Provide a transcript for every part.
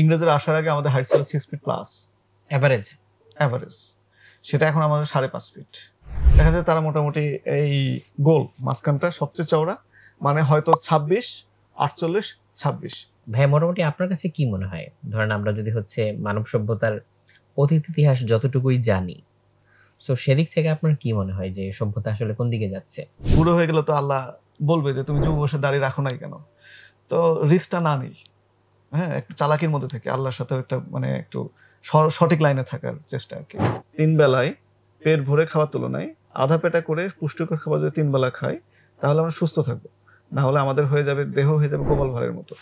ইংরেজের আসার আগে আমাদের হাইট ছিল six feet plus average average সেটা এখন আমাদের সাড়ে পাঁচ ফিট দেখা যায় তারা মোটামুটি এই গোল মাঝখানটা সবচেয়ে চওড়া মানে হয়তো ছাব্বিশ আটচল্লিশ ছাব্বিশ ভাই মোটামুটি আপনার কাছে কি মনে হয় ধরেন আমরা যদি হচ্ছে মানব সভ্যতার অতীত ইতিহাস যতটুকুই জানি সো সেদিক থেকে আপনার কি মনে হয় যে সভ্যতা আসলে কোন দিকে যাচ্ছে বুড়ো হয়ে গেলে তো আল্লাহ বলবে যে তুমি যুব বসে দাঁড়িয়ে রাখো নাই কেন তো রিস্কটা না নেই হ্যাঁ একটু চালাকির মধ্যে থেকে আল্লাহর সাথে একটা মানে একটু সঠিক লাইনে থাকার চেষ্টা আর কি তিন বেলায় পেট ভরে খাওয়ার তুলনায় আধা পেটা করে পুষ্টিকর খাবার যদি তিন বেলা খাই তাহলে আমরা সুস্থ থাকব না হলে আমাদের হয়ে যাবে দেহ হয়ে যাবে কোমল ভাড়ের মতো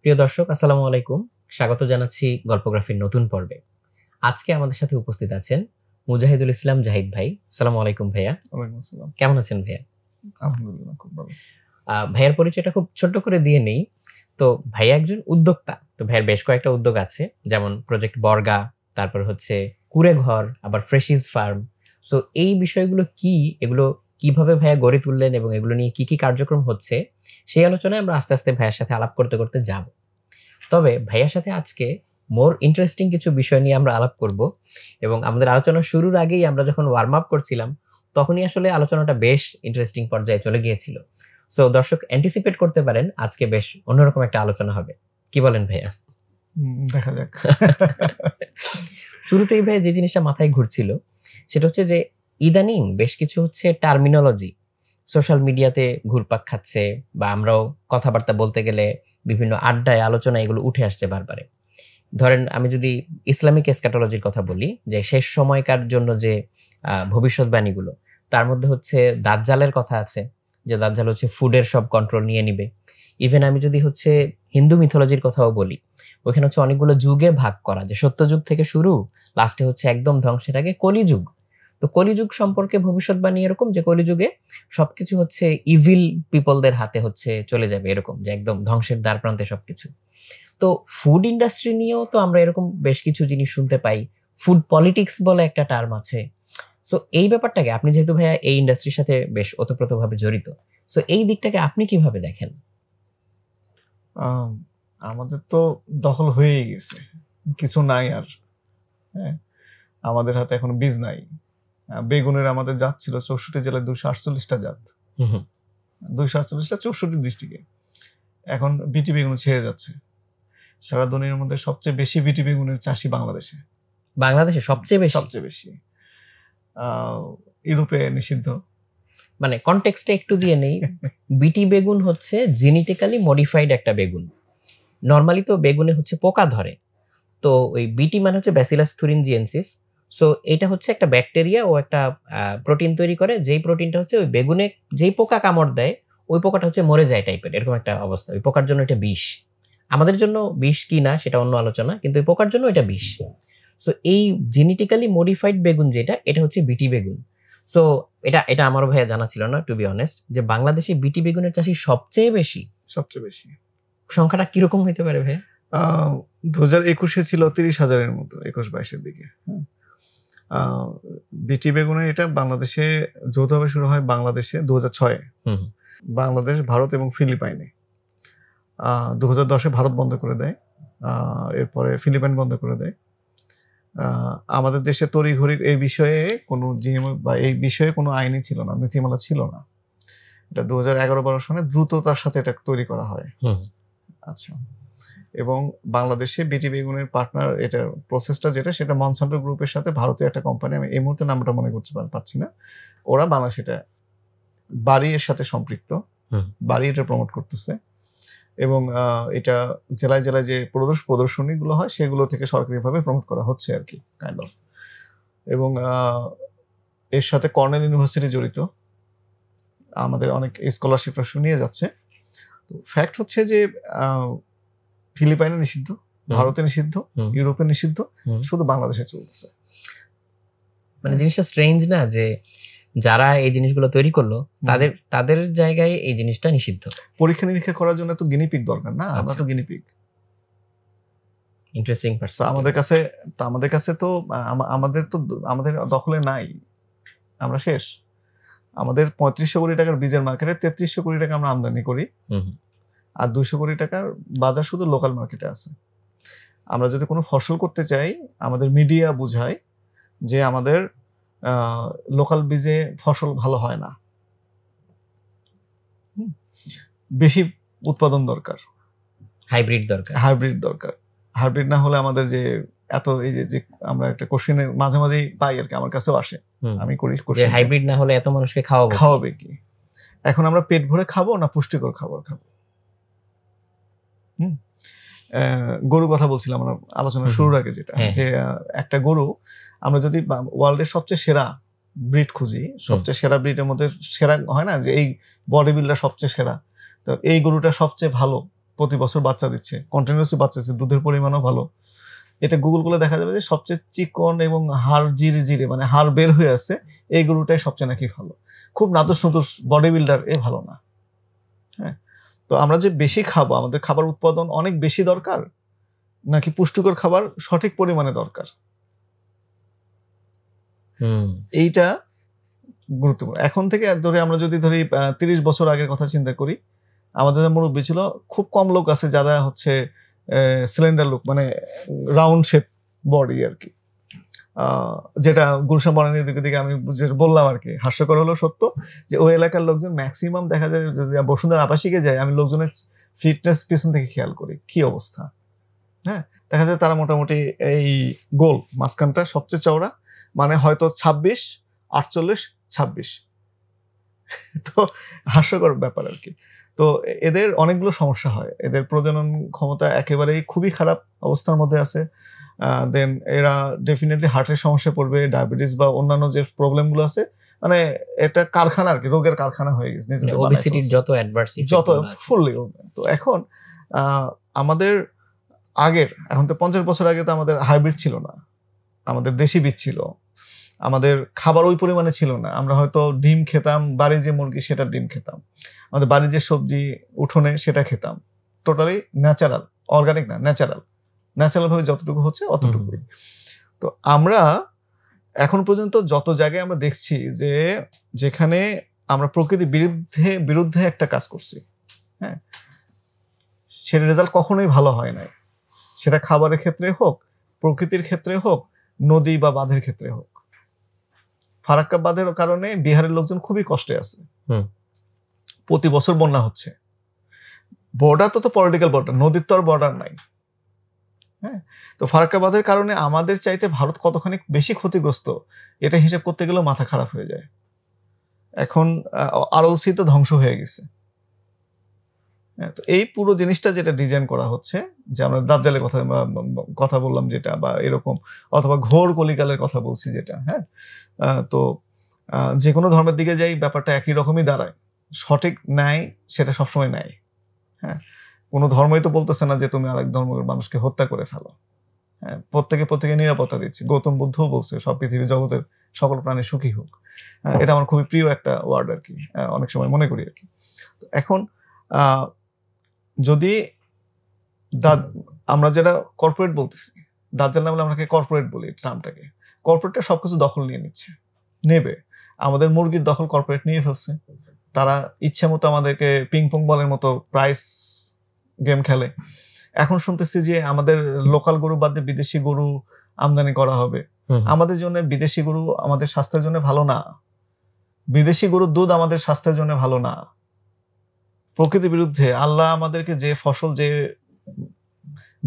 প্রিয় দর্শক আসসালামু আলাইকুম স্বাগত জানাচ্ছি গল্পগ্রাফির নতুন পর্বে আজকে আমাদের সাথে উপস্থিত আছেন মুজাহিদুল ইসলাম জাহিদ ভাই সালাম আলাইকুম ভাইয়া কেমন আছেন ভাইয়া আলহামদুলিল্লাহ ভাইয়ার পরিচয়টা খুব ছোট্ট করে দিয়ে নেই তো ভাইয়া একজন উদ্যোক্তা তো ভাইয়ের বেশ কয়েকটা উদ্যোগ আছে যেমন প্রজেক্ট বর্গা তারপর হচ্ছে কুড়ে ঘর আবার ফ্রেশিজ ফার্ম সো এই বিষয়গুলো কি এগুলো কিভাবে ভাইয়া গড়ে তুললেন এবং এগুলো নিয়ে কি কি কার্যক্রম হচ্ছে সেই আলোচনায় আমরা আস্তে আস্তে ভাইয়ার সাথে আলাপ করতে করতে যাব তবে ভাইয়ার সাথে আজকে মোর ইন্টারেস্টিং কিছু বিষয় নিয়ে আমরা আলাপ করব এবং আমাদের আলোচনা শুরুর আগেই আমরা যখন ওয়ার্ম আপ করছিলাম তখনই আসলে আলোচনাটা বেশ ইন্টারেস্টিং পর্যায়ে চলে গিয়েছিল সো দর্শক অ্যান্টিসিপেট করতে পারেন আজকে বেশ অন্যরকম একটা আলোচনা হবে কি বলেন ভাইয়া দেখা যাক শুরুতেই ভাই যে জিনিসটা মাথায় ঘুরছিল সেটা হচ্ছে যে ইদানিং বেশ কিছু হচ্ছে টার্মিনোলজি সোশ্যাল মিডিয়াতে ঘুরপাক খাচ্ছে বা আমরাও কথাবার্তা বলতে গেলে বিভিন্ন আড্ডায় আলোচনা এগুলো উঠে আসছে বারবারে ধরেন আমি যদি ইসলামিক এসকাটোলজির কথা বলি যে শেষ সময়কার জন্য যে ভবিষ্যৎবাণীগুলো তার মধ্যে হচ্ছে দাজ্জালের কথা আছে যে দাজ্জাল হচ্ছে ফুডের সব কন্ট্রোল নিয়ে নিবে ইভেন আমি যদি হচ্ছে হিন্দু মিথোলজির কথাও বলি ওইখানে হচ্ছে অনেকগুলো যুগে ভাগ করা যে সত্যযুগ থেকে শুরু লাস্টে হচ্ছে একদম ধ্বংসের আগে কলিযুগ তো কলিযুগ সম্পর্কে ভবিষ্যৎবাণী এরকম যে কলিযুগে সবকিছু হচ্ছে ইভিল পিপলদের হাতে হচ্ছে চলে যাবে এরকম যে একদম ধ্বংসের দ্বার প্রান্তে সবকিছু তো ফুড ইন্ডাস্ট্রি নিয়েও তো আমরা এরকম বেশ কিছু জিনিস শুনতে পাই ফুড পলিটিক্স বলে একটা টার্ম আছে সো এই ব্যাপারটাকে আপনি যেহেতু ভাইয়া এই ইন্ডাস্ট্রির সাথে বেশ ওতপ্রোতভাবে জড়িত সো এই দিকটাকে আপনি কিভাবে দেখেন আমাদের তো দখল হয়েই গেছে কিছু নাই আর হ্যাঁ আমাদের হাতে এখন বীজ নাই বেগুনের আমাদের জাত ছিল চৌষট্টি জেলায় দুশো আটচল্লিশটা জাত দুইশো আটচল্লিশটা চৌষট্টি ডিস্ট্রিক্টে এখন বিটি বেগুন ছেড়ে যাচ্ছে সারা দুনিয়ার মধ্যে সবচেয়ে বেশি বিটি বেগুনের চাষি বাংলাদেশে বাংলাদেশে সবচেয়ে বেশি সবচেয়ে বেশি ইউরোপে নিষিদ্ধ মানে কনটেক্সটে একটু দিয়ে নেই বিটি বেগুন হচ্ছে জেনেটিক্যালি মডিফাইড একটা বেগুন নর্মালি তো বেগুনে হচ্ছে পোকা ধরে তো ওই বিটি মানে হচ্ছে ব্যাসিলাস থুরিন জিএনসিস সো এটা হচ্ছে একটা ব্যাকটেরিয়া ও একটা প্রোটিন তৈরি করে যেই প্রোটিনটা হচ্ছে ওই বেগুনে যেই পোকা কামড় দেয় ওই পোকাটা হচ্ছে মরে যায় টাইপের এরকম একটা অবস্থা ওই পোকার জন্য এটা বিষ আমাদের জন্য বিষ কি না সেটা অন্য আলোচনা কিন্তু এই পোকার জন্য এটা বিষ সো এই জেনেটিক্যালি মডিফাইড বেগুন যেটা এটা হচ্ছে বিটি বেগুন সো এটা এটা আমারও ভাইয়া জানা ছিল না টু বি অনেস্ট যে বাংলাদেশে বিটি বেগুনের চাষি সবচেয়ে বেশি সবচেয়ে বেশি সংখ্যাটা কিরকম হইতে পারে ভাইয়া দু হাজার একুশে ছিল তিরিশ হাজারের মতো একুশ বাইশের দিকে হ্যাঁ। বিটি বেগুনে এটা বাংলাদেশে যৌথভাবে শুরু হয় বাংলাদেশে দু হাজার ছয়ে বাংলাদেশ ভারত এবং ফিলিপাইনে দু হাজার দশে ভারত বন্ধ করে দেয় এরপরে ফিলিপাইন বন্ধ করে দেয় আমাদের দেশে তড়িঘড়ির এই বিষয়ে কোনো জিএম বা এই বিষয়ে কোনো আইনই ছিল না নীতিমালা ছিল না এটা দু হাজার এগারো বারো সনে দ্রুততার সাথে এটা তৈরি করা হয় আচ্ছা এবং বাংলাদেশে বিটি বেগুনের পার্টনার এটা প্রসেসটা যেটা সেটা মনসান্টো গ্রুপের সাথে ভারতীয় একটা কোম্পানি আমি এই মুহূর্তে নামটা মনে করতে পারছি না ওরা বাংলাদেশ এটা বাড়ি এর সাথে সম্পৃক্ত বাড়ি এটা প্রমোট করতেছে এবং এটা জেলায় জেলায় যে প্রদর্শ প্রদর্শনীগুলো হয় সেগুলো থেকে সরকারিভাবে প্রমোট করা হচ্ছে আর কি কাইন্ড অফ এবং এর সাথে কর্নেল ইউনিভার্সিটি জড়িত আমাদের অনেক স্কলারশিপ শুনিয়ে যাচ্ছে তো ফ্যাক্ট হচ্ছে যে ফিলিপাইনে নিষিদ্ধ ভারতে নিষিদ্ধ ইউরোপে নিষিদ্ধ শুধু বাংলাদেশে চলতেছে মানে জিনিসটা স্ট্রেঞ্জ না যে যারা এই জিনিসগুলো তৈরি করলো তাদের তাদের জায়গায় এই জিনিসটা নিষিদ্ধ পরীক্ষা নিরীক্ষা করার জন্য তো গিনিপিক দরকার না আমরা আচ্ছা। তো গিনিপিক ইন্টারেস্টিং পার্সন আমাদের কাছে তো আমাদের কাছে তো আমাদের তো আমাদের দখলে নাই আমরা শেষ আমাদের পঁয়ত্রিশশো কোটি টাকার বীজের মার্কেটে তেত্রিশশো কোটি টাকা আমরা আমদানি করি আর দুশো কোটি টাকার বাজার শুধু লোকাল মার্কেটে আছে আমরা যদি কোনো ফসল করতে চাই আমাদের মিডিয়া বুঝায় যে আমাদের লোকাল বীজে ফসল ভালো হয় না বেশি উৎপাদন দরকার হাইব্রিড দরকার হাইব্রিড দরকার হাইব্রিড না হলে আমাদের যে এত এই যে যে আমরা একটা কোশ্চেনের মাঝে মাঝেই পাই আর কি আমার কাছেও আসে আমি করি হাইব্রিড না হলে এত মানুষকে খাওয়াবো খাওয়াবে কি এখন আমরা পেট ভরে খাবো না পুষ্টিকর খাবার খাবো হুম গরু কথা বলছিলাম আমরা আলোচনা শুরুর আগে যেটা হ্যাঁ, যে হ্যাঁ। একটা গরু আমরা যদি ওয়ার্ল্ডের সবচেয়ে সেরা ব্রিড খুঁজি সবচেয়ে সেরা ব্রিডের মধ্যে সেরা হয় না যে এই বডি বিল্ডার সবচেয়ে সেরা তো এই গরুটা সবচেয়ে ভালো প্রতি বছর বাচ্চা দিচ্ছে কন্টিনিউসলি বাচ্চা দিচ্ছে দুধের পরিমাণও ভালো এটা গুগল করলে দেখা যাবে যে সবচেয়ে চিকন এবং হাড় জিরে জিরে মানে হাড় বের হয়ে আছে এই গরুটাই সবচেয়ে নাকি ভালো খুব নাতুস নতুস বডি বিল্ডার এ ভালো না তো আমরা যে বেশি খাবো আমাদের খাবার উৎপাদন অনেক বেশি দরকার নাকি পুষ্টিকর খাবার সঠিক পরিমাণে দরকার এইটা গুরুত্বপূর্ণ এখন থেকে ধরে আমরা যদি ধরি তিরিশ বছর আগের কথা চিন্তা করি আমাদের মুরব্বী ছিল খুব কম লোক আছে যারা হচ্ছে সিলিন্ডার লোক মানে রাউন্ড শেপ বডি আর কি যেটা গুলশান বনানীর দিকে দিকে আমি বললাম আর কি হাস্যকর হলো সত্য যে ওই এলাকার লোকজন ম্যাক্সিমাম দেখা যায় যদি বসুন্ধরা আবাসিকে যায় আমি লোকজনের ফিটনেস পিছন থেকে খেয়াল করি কি অবস্থা হ্যাঁ দেখা যায় তারা মোটামুটি এই গোল মাঝখানটা সবচেয়ে চওড়া মানে হয়তো ছাব্বিশ আটচল্লিশ ছাব্বিশ তো হাস্যকর ব্যাপার আর কি তো এদের অনেকগুলো সমস্যা হয় এদের প্রজনন ক্ষমতা একেবারেই খুবই খারাপ অবস্থার মধ্যে আছে দেন এরা ডেফিনেটলি হার্টের সমস্যা পড়বে ডায়াবেটিস বা অন্যান্য যে প্রবলেমগুলো আছে মানে এটা কারখানা আর কি রোগের কারখানা হয়ে গেছে মানে যত যত ফুললি তো এখন আমাদের আগের এখন তো পঞ্চাশ বছর আগে তো আমাদের হাইব্রিড ছিল না আমাদের দেশি বীজ ছিল আমাদের খাবার ওই পরিমাণে ছিল না আমরা হয়তো ডিম খেতাম বাড়ি যে মুরগি সেটা ডিম খেতাম আমাদের বাড়ি যে সবজি উঠোনে সেটা খেতাম টোটালি ন্যাচারাল অর্গানিক না ন্যাচারাল ন্যাচারালভাবে যতটুকু হচ্ছে অতটুকুই তো আমরা এখন পর্যন্ত যত জায়গায় আমরা দেখছি যে যেখানে আমরা প্রকৃতির বিরুদ্ধে বিরুদ্ধে একটা কাজ করছি হ্যাঁ সেটা রেজাল্ট কখনোই ভালো হয় নাই সেটা খাবারের ক্ষেত্রে হোক প্রকৃতির ক্ষেত্রে হোক নদী বা বাঁধের ক্ষেত্রে হোক ফারাক্কা বাঁধের কারণে বিহারের লোকজন খুবই কষ্টে আছে প্রতি বছর বন্যা হচ্ছে বর্ডার তো তো পলিটিক্যাল বর্ডার নদীর তো আর বর্ডার নাই হ্যাঁ তো ফারাক্কাবাদের কারণে আমাদের চাইতে ভারত কতখানি বেশি ক্ষতিগ্রস্ত এটা হিসাব করতে গেলেও মাথা খারাপ হয়ে যায় এখন আরএলসি তো ধ্বংস হয়ে গেছে হ্যাঁ, তো এই পুরো জিনিসটা যেটা ডিজাইন করা হচ্ছে যে আমরা দাজ্জালের কথা কথা বললাম যেটা বা এরকম অথবা ঘোর কলিকালের কথা বলছি যেটা হ্যাঁ তো যে কোনো ধর্মের দিকে যাই ব্যাপারটা একই রকমই দাঁড়ায় সঠিক ন্যায় সেটা সবসময় ন্যায় হ্যাঁ কোনো ধর্মই তো বলতেছে না যে তুমি আরেক ধর্মের মানুষকে হত্যা করে ফেলো হ্যাঁ প্রত্যেকে প্রত্যেকে নিরাপত্তা দিচ্ছে গৌতম বুদ্ধও বলছে সব পৃথিবীর জগতের সকল প্রাণী সুখী হোক হ্যাঁ, এটা আমার খুবই প্রিয় একটা ওয়ার্ড আর কি হ্যাঁ, অনেক সময় মনে করি আর কি তো এখন যদি আমরা যেটা কর্পোরেট বলতেছি দাজ্জাল নামে আমরা কর্পোরেট বলি টার্মটাকে কর্পোরেটটা সবকিছু দখল নিয়ে নিচ্ছে নেবে আমাদের মুরগির দখল কর্পোরেট নিয়ে ফেলছে তারা ইচ্ছে মতো আমাদেরকে পিং পং বলের মতো প্রাইস গেম খেলে এখন শুনতেছি যে আমাদের লোকাল গরু বাদে বিদেশি গরু আমদানি করা হবে আমাদের জন্য বিদেশি গরু আমাদের স্বাস্থ্যের জন্য ভালো না বিদেশি গরুর দুধ আমাদের স্বাস্থ্যের জন্য ভালো না প্রকৃতির বিরুদ্ধে আল্লাহ আমাদেরকে যে ফসল যে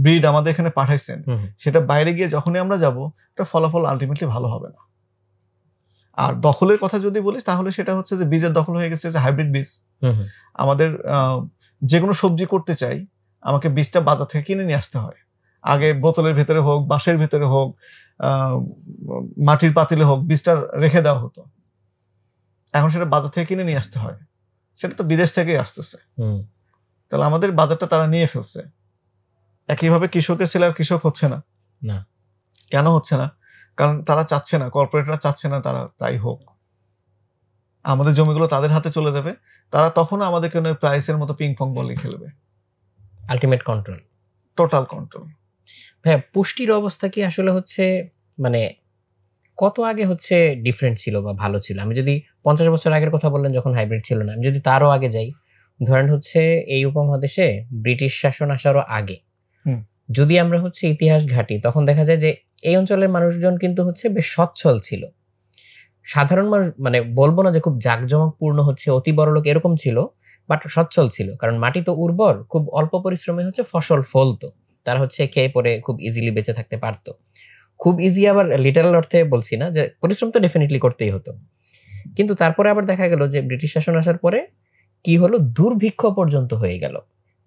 ব্রিড আমাদের এখানে পাঠাইছেন সেটা বাইরে গিয়ে যখনই আমরা যাব ফলাফল আলটিমেটলি ভালো হবে না আর দখলের কথা যদি বলিস তাহলে সেটা হচ্ছে যে বীজের দখল হয়ে গেছে যে হাইব্রিড বীজ আমাদের যে কোনো সবজি করতে চাই আমাকে বীজটা বাজার থেকে কিনে নিয়ে আসতে হয় আগে বোতলের ভেতরে হোক বাঁশের ভেতরে হোক মাটির পাতিলে হোক বীজটা রেখে দেওয়া হতো এখন সেটা বাজার থেকে কিনে নিয়ে আসতে হয় সেটা তো বিদেশ থেকেই আসতেছে তাহলে আমাদের বাজারটা তারা নিয়ে ফেলছে একইভাবে কৃষকের ছেলে আর কৃষক হচ্ছে না কেন হচ্ছে না কারণ তারা চাচ্ছে না কর্পোরেটরা চাচ্ছে না তারা তাই হোক আমাদের জমিগুলো তাদের হাতে চলে যাবে তারা তখনও আমাদের কোনো প্রাইসের মতো পিং পং বলে খেলবে আলটিমেট কন্ট্রোল টোটাল কন্ট্রোল হ্যাঁ পুষ্টির অবস্থা কি আসলে হচ্ছে মানে কত আগে হচ্ছে ডিফারেন্ট ছিল বা ভালো ছিল আমি যদি পঞ্চাশ বছর আগের কথা বললেন যখন হাইব্রিড ছিল না আমি যদি তারও আগে যাই ধরেন হচ্ছে এই উপমহাদেশে ব্রিটিশ শাসন আসারও আগে যদি আমরা হচ্ছে ইতিহাস ঘাটি তখন দেখা যায় যে এই অঞ্চলের মানুষজন কিন্তু হচ্ছে বেশ সচ্ছল ছিল সাধারণ মানুষ মানে বলবো না যে খুব জাঁকজমকপূর্ণ হচ্ছে অতি বড় লোক এরকম ছিল বাট সচ্ছল ছিল কারণ মাটি তো উর্বর খুব অল্প পরিশ্রমে হচ্ছে ফসল ফলতো তারা হচ্ছে খেয়ে পরে খুব ইজিলি বেঁচে থাকতে পারতো খুব ইজি আবার লিটারাল অর্থে বলছি না যে পরিশ্রম তো ডেফিনেটলি করতেই হতো কিন্তু তারপরে আবার দেখা গেল যে ব্রিটিশ শাসন আসার পরে কি হলো দুর্ভিক্ষ পর্যন্ত হয়ে গেল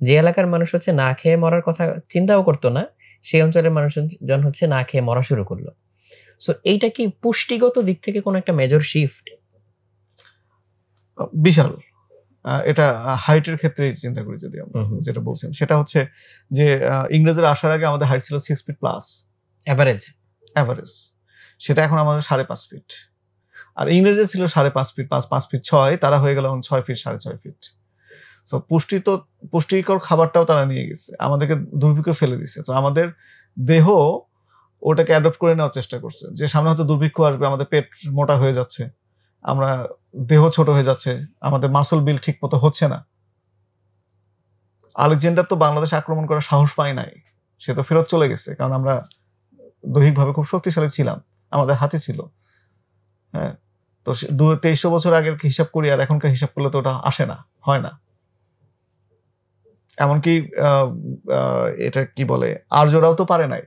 যে এলাকার মানুষ হচ্ছে না খেয়ে মরার কথা চিন্তাও করতো না সেই অঞ্চলের মানুষজন হচ্ছে না খেয়ে মরা শুরু করলো সো এইটা কি পুষ্টিগত দিক থেকে কোনো একটা মেজর শিফট বিশাল এটা হাইটের ক্ষেত্রে চিন্তা করি যদি আমরা যেটা বলছেন সেটা হচ্ছে যে ইংরেজের আসার আগে আমাদের হাইট ছিল six feet plus average average সেটা এখন আমাদের সাড়ে পাঁচ ফিট আর ইংরেজের ছিল সাড়ে পাঁচ ফিট পাঁচ পাঁচ ফিট ছয় তারা হয়ে গেল এখন ছয় ফিট সাড়ে ছয় ফিট সো পুষ্টি তো পুষ্টিকর খাবারটাও তারা নিয়ে গেছে আমাদেরকে দুর্ভিক্ষ ফেলে দিছে তো আমাদের দেহ ওটাকে অ্যাডপ্ট করে নেওয়ার চেষ্টা করছে যে সামনে হয়তো দুর্ভিক্ষ আসবে আমাদের পেট মোটা হয়ে যাচ্ছে আমরা দেহ ছোট হয়ে যাচ্ছে আমাদের মাসল বিল ঠিক মতো হচ্ছে না আলেকজান্ডার তো বাংলাদেশ আক্রমণ করার সাহস পায় নাই সে তো ফেরত চলে গেছে কারণ আমরা দৈহিকভাবে খুব শক্তিশালী ছিলাম আমাদের হাতে ছিল হ্যাঁ তো দু তেইশশো বছর আগের হিসাব করি আর এখনকার হিসাব করলে তো ওটা আসে না হয় না এমনকি এটা কি বলে আর্যরাও তো পারে নাই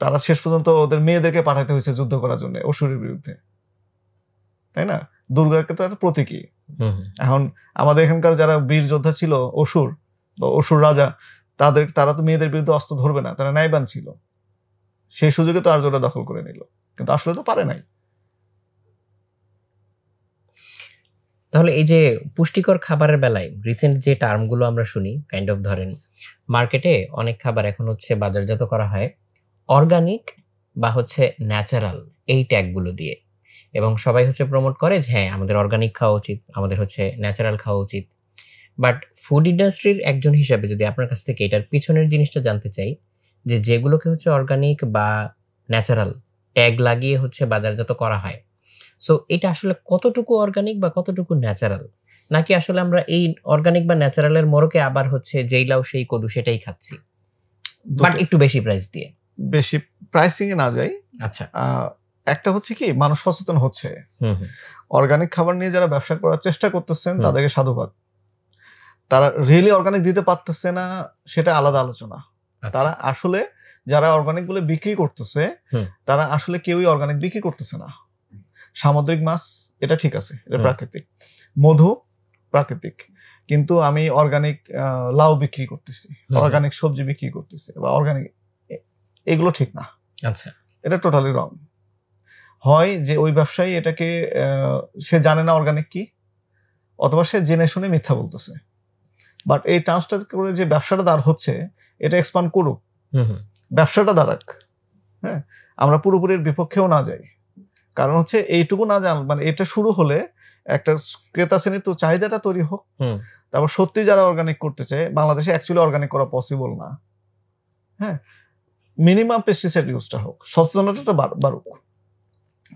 তারা শেষ পর্যন্ত ওদের মেয়েদেরকে পাঠাতে হয়েছে যুদ্ধ করার জন্য অসুরের বিরুদ্ধে তাই না দুর্গাকে তো একটা প্রতীকী এখন আমাদের এখানকার যারা বীর যোদ্ধা ছিল অসুর বা অসুর রাজা তাদের তারা তো মেয়েদের বিরুদ্ধে অস্ত্র ধরবে না তারা ন্যায়বান ছিল সেই সুযোগে তো আর্যরা দখল করে নিল কিন্তু আসলে তো পারে নাই তাহলে এই যে পুষ্টিকর খাবারের বেলায় রিসেন্ট যে টার্মগুলো আমরা শুনি কাইন্ড অফ ধরেন মার্কেটে অনেক খাবার এখন হচ্ছে বাজারজাত করা হয় অর্গানিক বা হচ্ছে ন্যাচারাল এই ট্যাগগুলো দিয়ে এবং সবাই হচ্ছে প্রমোট করে যে হ্যাঁ আমাদের অর্গানিক খাওয়া উচিত আমাদের হচ্ছে ন্যাচারাল খাওয়া উচিত বাট ফুড ইন্ডাস্ট্রির একজন হিসাবে যদি আপনার কাছ থেকে এটার পিছনের জিনিসটা জানতে চাই যে যেগুলোকে হচ্ছে অর্গানিক বা ন্যাচারাল ট্যাগ লাগিয়ে হচ্ছে বাজারজাত করা হয় সো এটা আসলে কতটুকু অর্গানিক বা কতটুকু ন্যাচারাল নাকি আসলে আমরা এই অর্গানিক বা ন্যাচারালের মরকে আবার হচ্ছে যেই লাউ সেই কদু সেটাই খাচ্ছি বাট একটু বেশি প্রাইস দিয়ে বেশি প্রাইসিং এ না যাই আচ্ছা একটা হচ্ছে কি মানুষ সচেতন হচ্ছে অর্গানিক খাবার নিয়ে যারা ব্যবসা করার চেষ্টা করতেছেন তাদেরকে সাধুবাদ তারা রিয়েলি অর্গানিক দিতে পারতেছে না সেটা আলাদা আলোচনা আচ্ছা। তারা আসলে যারা অর্গানিক বলে বিক্রি করতেছে তারা আসলে কেউই অর্গানিক বিক্রি করতেছে না সামুদ্রিক মাছ এটা ঠিক আছে এটা প্রাকৃতিক মধু প্রাকৃতিক কিন্তু আমি অর্গানিক লাউ বিক্রি করতেছি অর্গানিক সবজি বিক্রি করতেছি বা অর্গানিক এগুলো ঠিক না আচ্ছা এটা টোটালি রং হয় যে ওই ব্যবসায়ী এটাকে সে জানে না অর্গানিক কি অথবা সে জেনে শুনে মিথ্যা বলতেছে বাট এই চান্সটা করে যে ব্যবসাটা দাঁড় হচ্ছে এটা এক্সপান্ড করুক ব্যবসাটা দাঁড়াক হ্যাঁ আমরা পুরোপুরি বিপক্ষেও না যাই কারণ হচ্ছে এইটুকু না জান মানে এটা শুরু হলে একটা ক্রেতা শ্রেণীর তো চাহিদাটা তৈরি হোক তারপর সত্যি যারা অর্গানিক করতে চায় বাংলাদেশে অ্যাকচুয়ালি অর্গানিক করা পসিবল না হ্যাঁ মিনিমাম পেস্টিসাইড ইউজটা হোক সচেতনতাটা বাড়ুক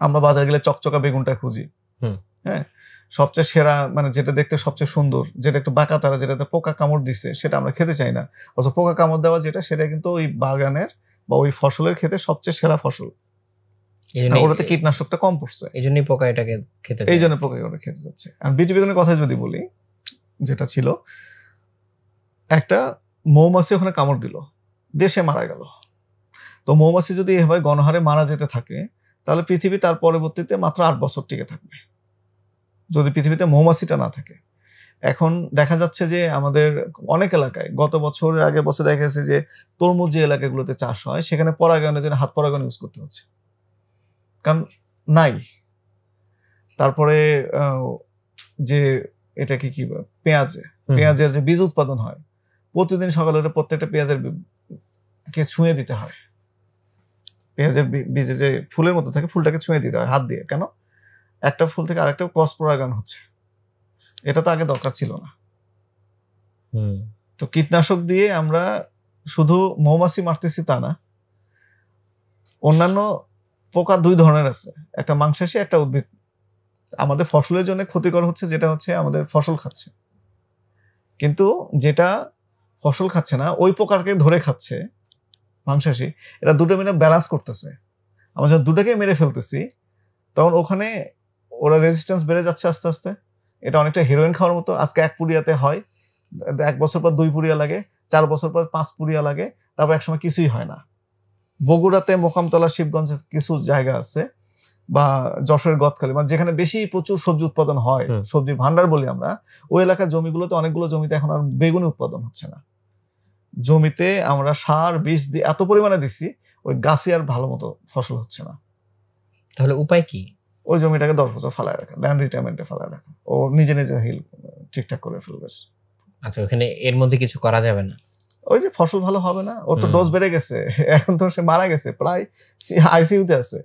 আমরা বাজারে গেলে চকচকা বেগুনটা খুঁজি হ্যাঁ সবচেয়ে সেরা মানে যেটা দেখতে সবচেয়ে সুন্দর যেটা একটু বাঁকা তারা যেটাতে পোকা কামড় দিছে সেটা আমরা খেতে চাই না অথচ পোকা কামড় দেওয়া যেটা সেটা কিন্তু ওই বাগানের বা ওই ফসলের খেতে সবচেয়ে সেরা ফসল ওটাতে কীটনাশকটা কম পড়ছে এই জন্যই পোকা এটাকে খেতে এই জন্য পোকা ওটা খেতে যাচ্ছে আর বিটি বেগুনের কথা যদি বলি যেটা ছিল একটা মৌমাছি ওখানে কামড় দিল দেশে মারা গেল তো মৌমাছি যদি এভাবে গণহারে মারা যেতে থাকে তাহলে পৃথিবী তার পরবর্তীতে মাত্র আট বছর টিকে থাকবে যদি পৃথিবীতে মৌমাছিটা না থাকে এখন দেখা যাচ্ছে যে আমাদের অনেক এলাকায় গত বছরের আগে বছর দেখা গেছে যে তরমুজ যে এলাকাগুলোতে চাষ হয় সেখানে পরাগায়নের জন্য হাত পরাগায়ন ইউজ করতে হচ্ছে কারণ নাই তারপরে যে এটাকে কি পেঁয়াজে পেঁয়াজের যে বীজ উৎপাদন হয় প্রতিদিন সকালে প্রত্যেকটা পেঁয়াজের কে ছুঁয়ে দিতে হয় পেঁয়াজের বীজে যে ফুলের মতো থাকে ফুলটাকে ছুঁয়ে দিতে হয় হাত দিয়ে কেন একটা ফুল থেকে আরেকটা ক্রস পরাগান হচ্ছে এটা তো আগে দরকার ছিল না তো কীটনাশক দিয়ে আমরা শুধু মৌমাছি মারতেছি তা না অন্যান্য পোকা দুই ধরনের আছে একটা মাংসাশী একটা উদ্ভিদ আমাদের ফসলের জন্য ক্ষতিকর হচ্ছে যেটা হচ্ছে আমাদের ফসল খাচ্ছে কিন্তু যেটা ফসল খাচ্ছে না ওই পোকারকে ধরে খাচ্ছে মাংসাশী এটা দুটো মিলে ব্যালান্স করতেছে আমরা যখন দুটাকে মেরে ফেলতেছি তখন ওখানে ওরা রেজিস্ট্যান্স বেড়ে যাচ্ছে আস্তে আস্তে এটা অনেকটা হিরোইন খাওয়ার মতো আজকে এক পুরিয়াতে হয় এক বছর পর দুই পুড়িয়া লাগে চার বছর পর পাঁচ পুড়িয়া লাগে তারপর একসময় কিছুই হয় না বগুড়াতে মোকামতলা শিবগঞ্জের কিছু জায়গা আছে বা যশোরের গতকালি মানে যেখানে বেশি প্রচুর সবজি উৎপাদন হয় সবজি ভান্ডার বলি আমরা ওই এলাকার জমিগুলোতে অনেকগুলো জমিতে এখন আর বেগুনি উৎপাদন হচ্ছে না জমিতে আমরা সার বিষ দিয়ে এত পরিমাণে দিছি ওই গাছে আর ভালো মতো ফসল হচ্ছে না তাহলে উপায় কি ওই জমিটাকে দশ বছর ফালায় রাখা ল্যান্ড রিটায়ারমেন্টে ফালায় রাখা ও নিজে নিজে হিল ঠিকঠাক করে ফেলবে আচ্ছা ওখানে এর মধ্যে কিছু করা যাবে না ওই যে ফসল ভালো হবে না ওর তো ডোজ বেড়ে গেছে এখন তো সে মারা গেছে প্রায় আইসিইউতে আছে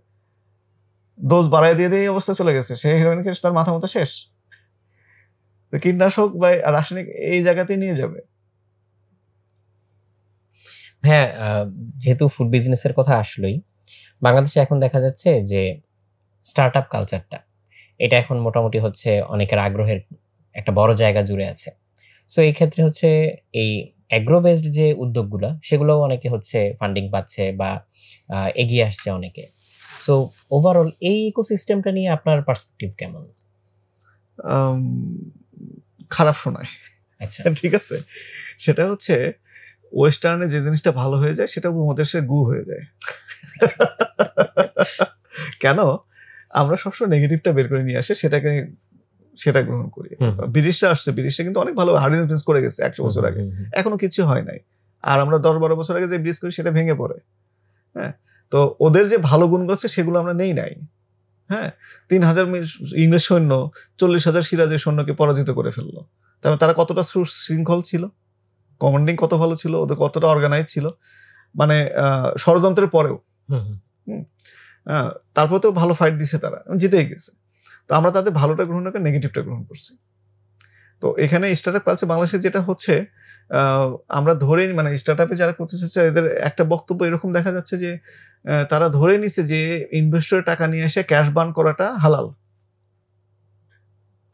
ডোজ বাড়াই দিয়ে দিয়ে অবস্থা চলে গেছে সে হিরোইন খেয়ে তার মাথা মতো শেষ কীটনাশক বা রাসায়নিক এই জায়গাতে নিয়ে যাবে হ্যাঁ যেহেতু ফুড বিজনেসের কথা আসলোই বাংলাদেশে এখন দেখা যাচ্ছে যে স্টার্ট আপ কালচারটা এটা এখন মোটামুটি হচ্ছে অনেকের আগ্রহের একটা বড় জায়গা জুড়ে আছে সো এই ক্ষেত্রে হচ্ছে এই অ্যাগ্রো বেসড যে উদ্যোগগুলো সেগুলোও অনেকে হচ্ছে ফান্ডিং পাচ্ছে বা এগিয়ে আসছে অনেকে সো ওভারঅল এই ইকোসিস্টেমটা নিয়ে আপনার পার্সপেক্টিভ কেমন খারাপ শোনায় আচ্ছা ঠিক আছে সেটা হচ্ছে ওয়েস্টার্নে যে জিনিসটা ভালো হয়ে যায় সেটা উপমহাদেশে গু হয়ে যায় কেন আমরা সবসময় নেগেটিভটা বের করে নিয়ে আসে সেটাকে সেটা গ্রহণ করি ব্রিটিশরা আসছে ব্রিটিশরা কিন্তু অনেক ভালো হার্ড ইনফ্লুয়েন্স করে গেছে একশো বছর আগে এখনো কিছু হয় নাই আর আমরা দশ বারো বছর আগে যে ব্রিজ করি সেটা ভেঙে পড়ে হ্যাঁ তো ওদের যে ভালো গুণগুলো আছে সেগুলো আমরা নেই নাই হ্যাঁ তিন হাজার ইংরেজ সৈন্য চল্লিশ হাজার সিরাজের সৈন্যকে পরাজিত করে ফেললো তার তারা কতটা সুশৃঙ্খল ছিল কমান্ডিং কত ভালো ছিল ওদের কতটা অর্গানাইজ ছিল মানে ষড়যন্ত্রের পরেও তারপর তো ভালো ফাইট দিছে তারা জিতেই গেছে তো আমরা তাদের ভালোটা গ্রহণ না করে নেগেটিভটা গ্রহণ করছি তো এখানে স্টার্ট আপ বাংলাদেশে যেটা হচ্ছে আমরা ধরে মানে স্টার্ট আপে যারা করতে চাচ্ছে এদের একটা বক্তব্য এরকম দেখা যাচ্ছে যে তারা ধরে নিছে যে ইনভেস্টরের টাকা নিয়ে এসে ক্যাশ বার্ন করাটা হালাল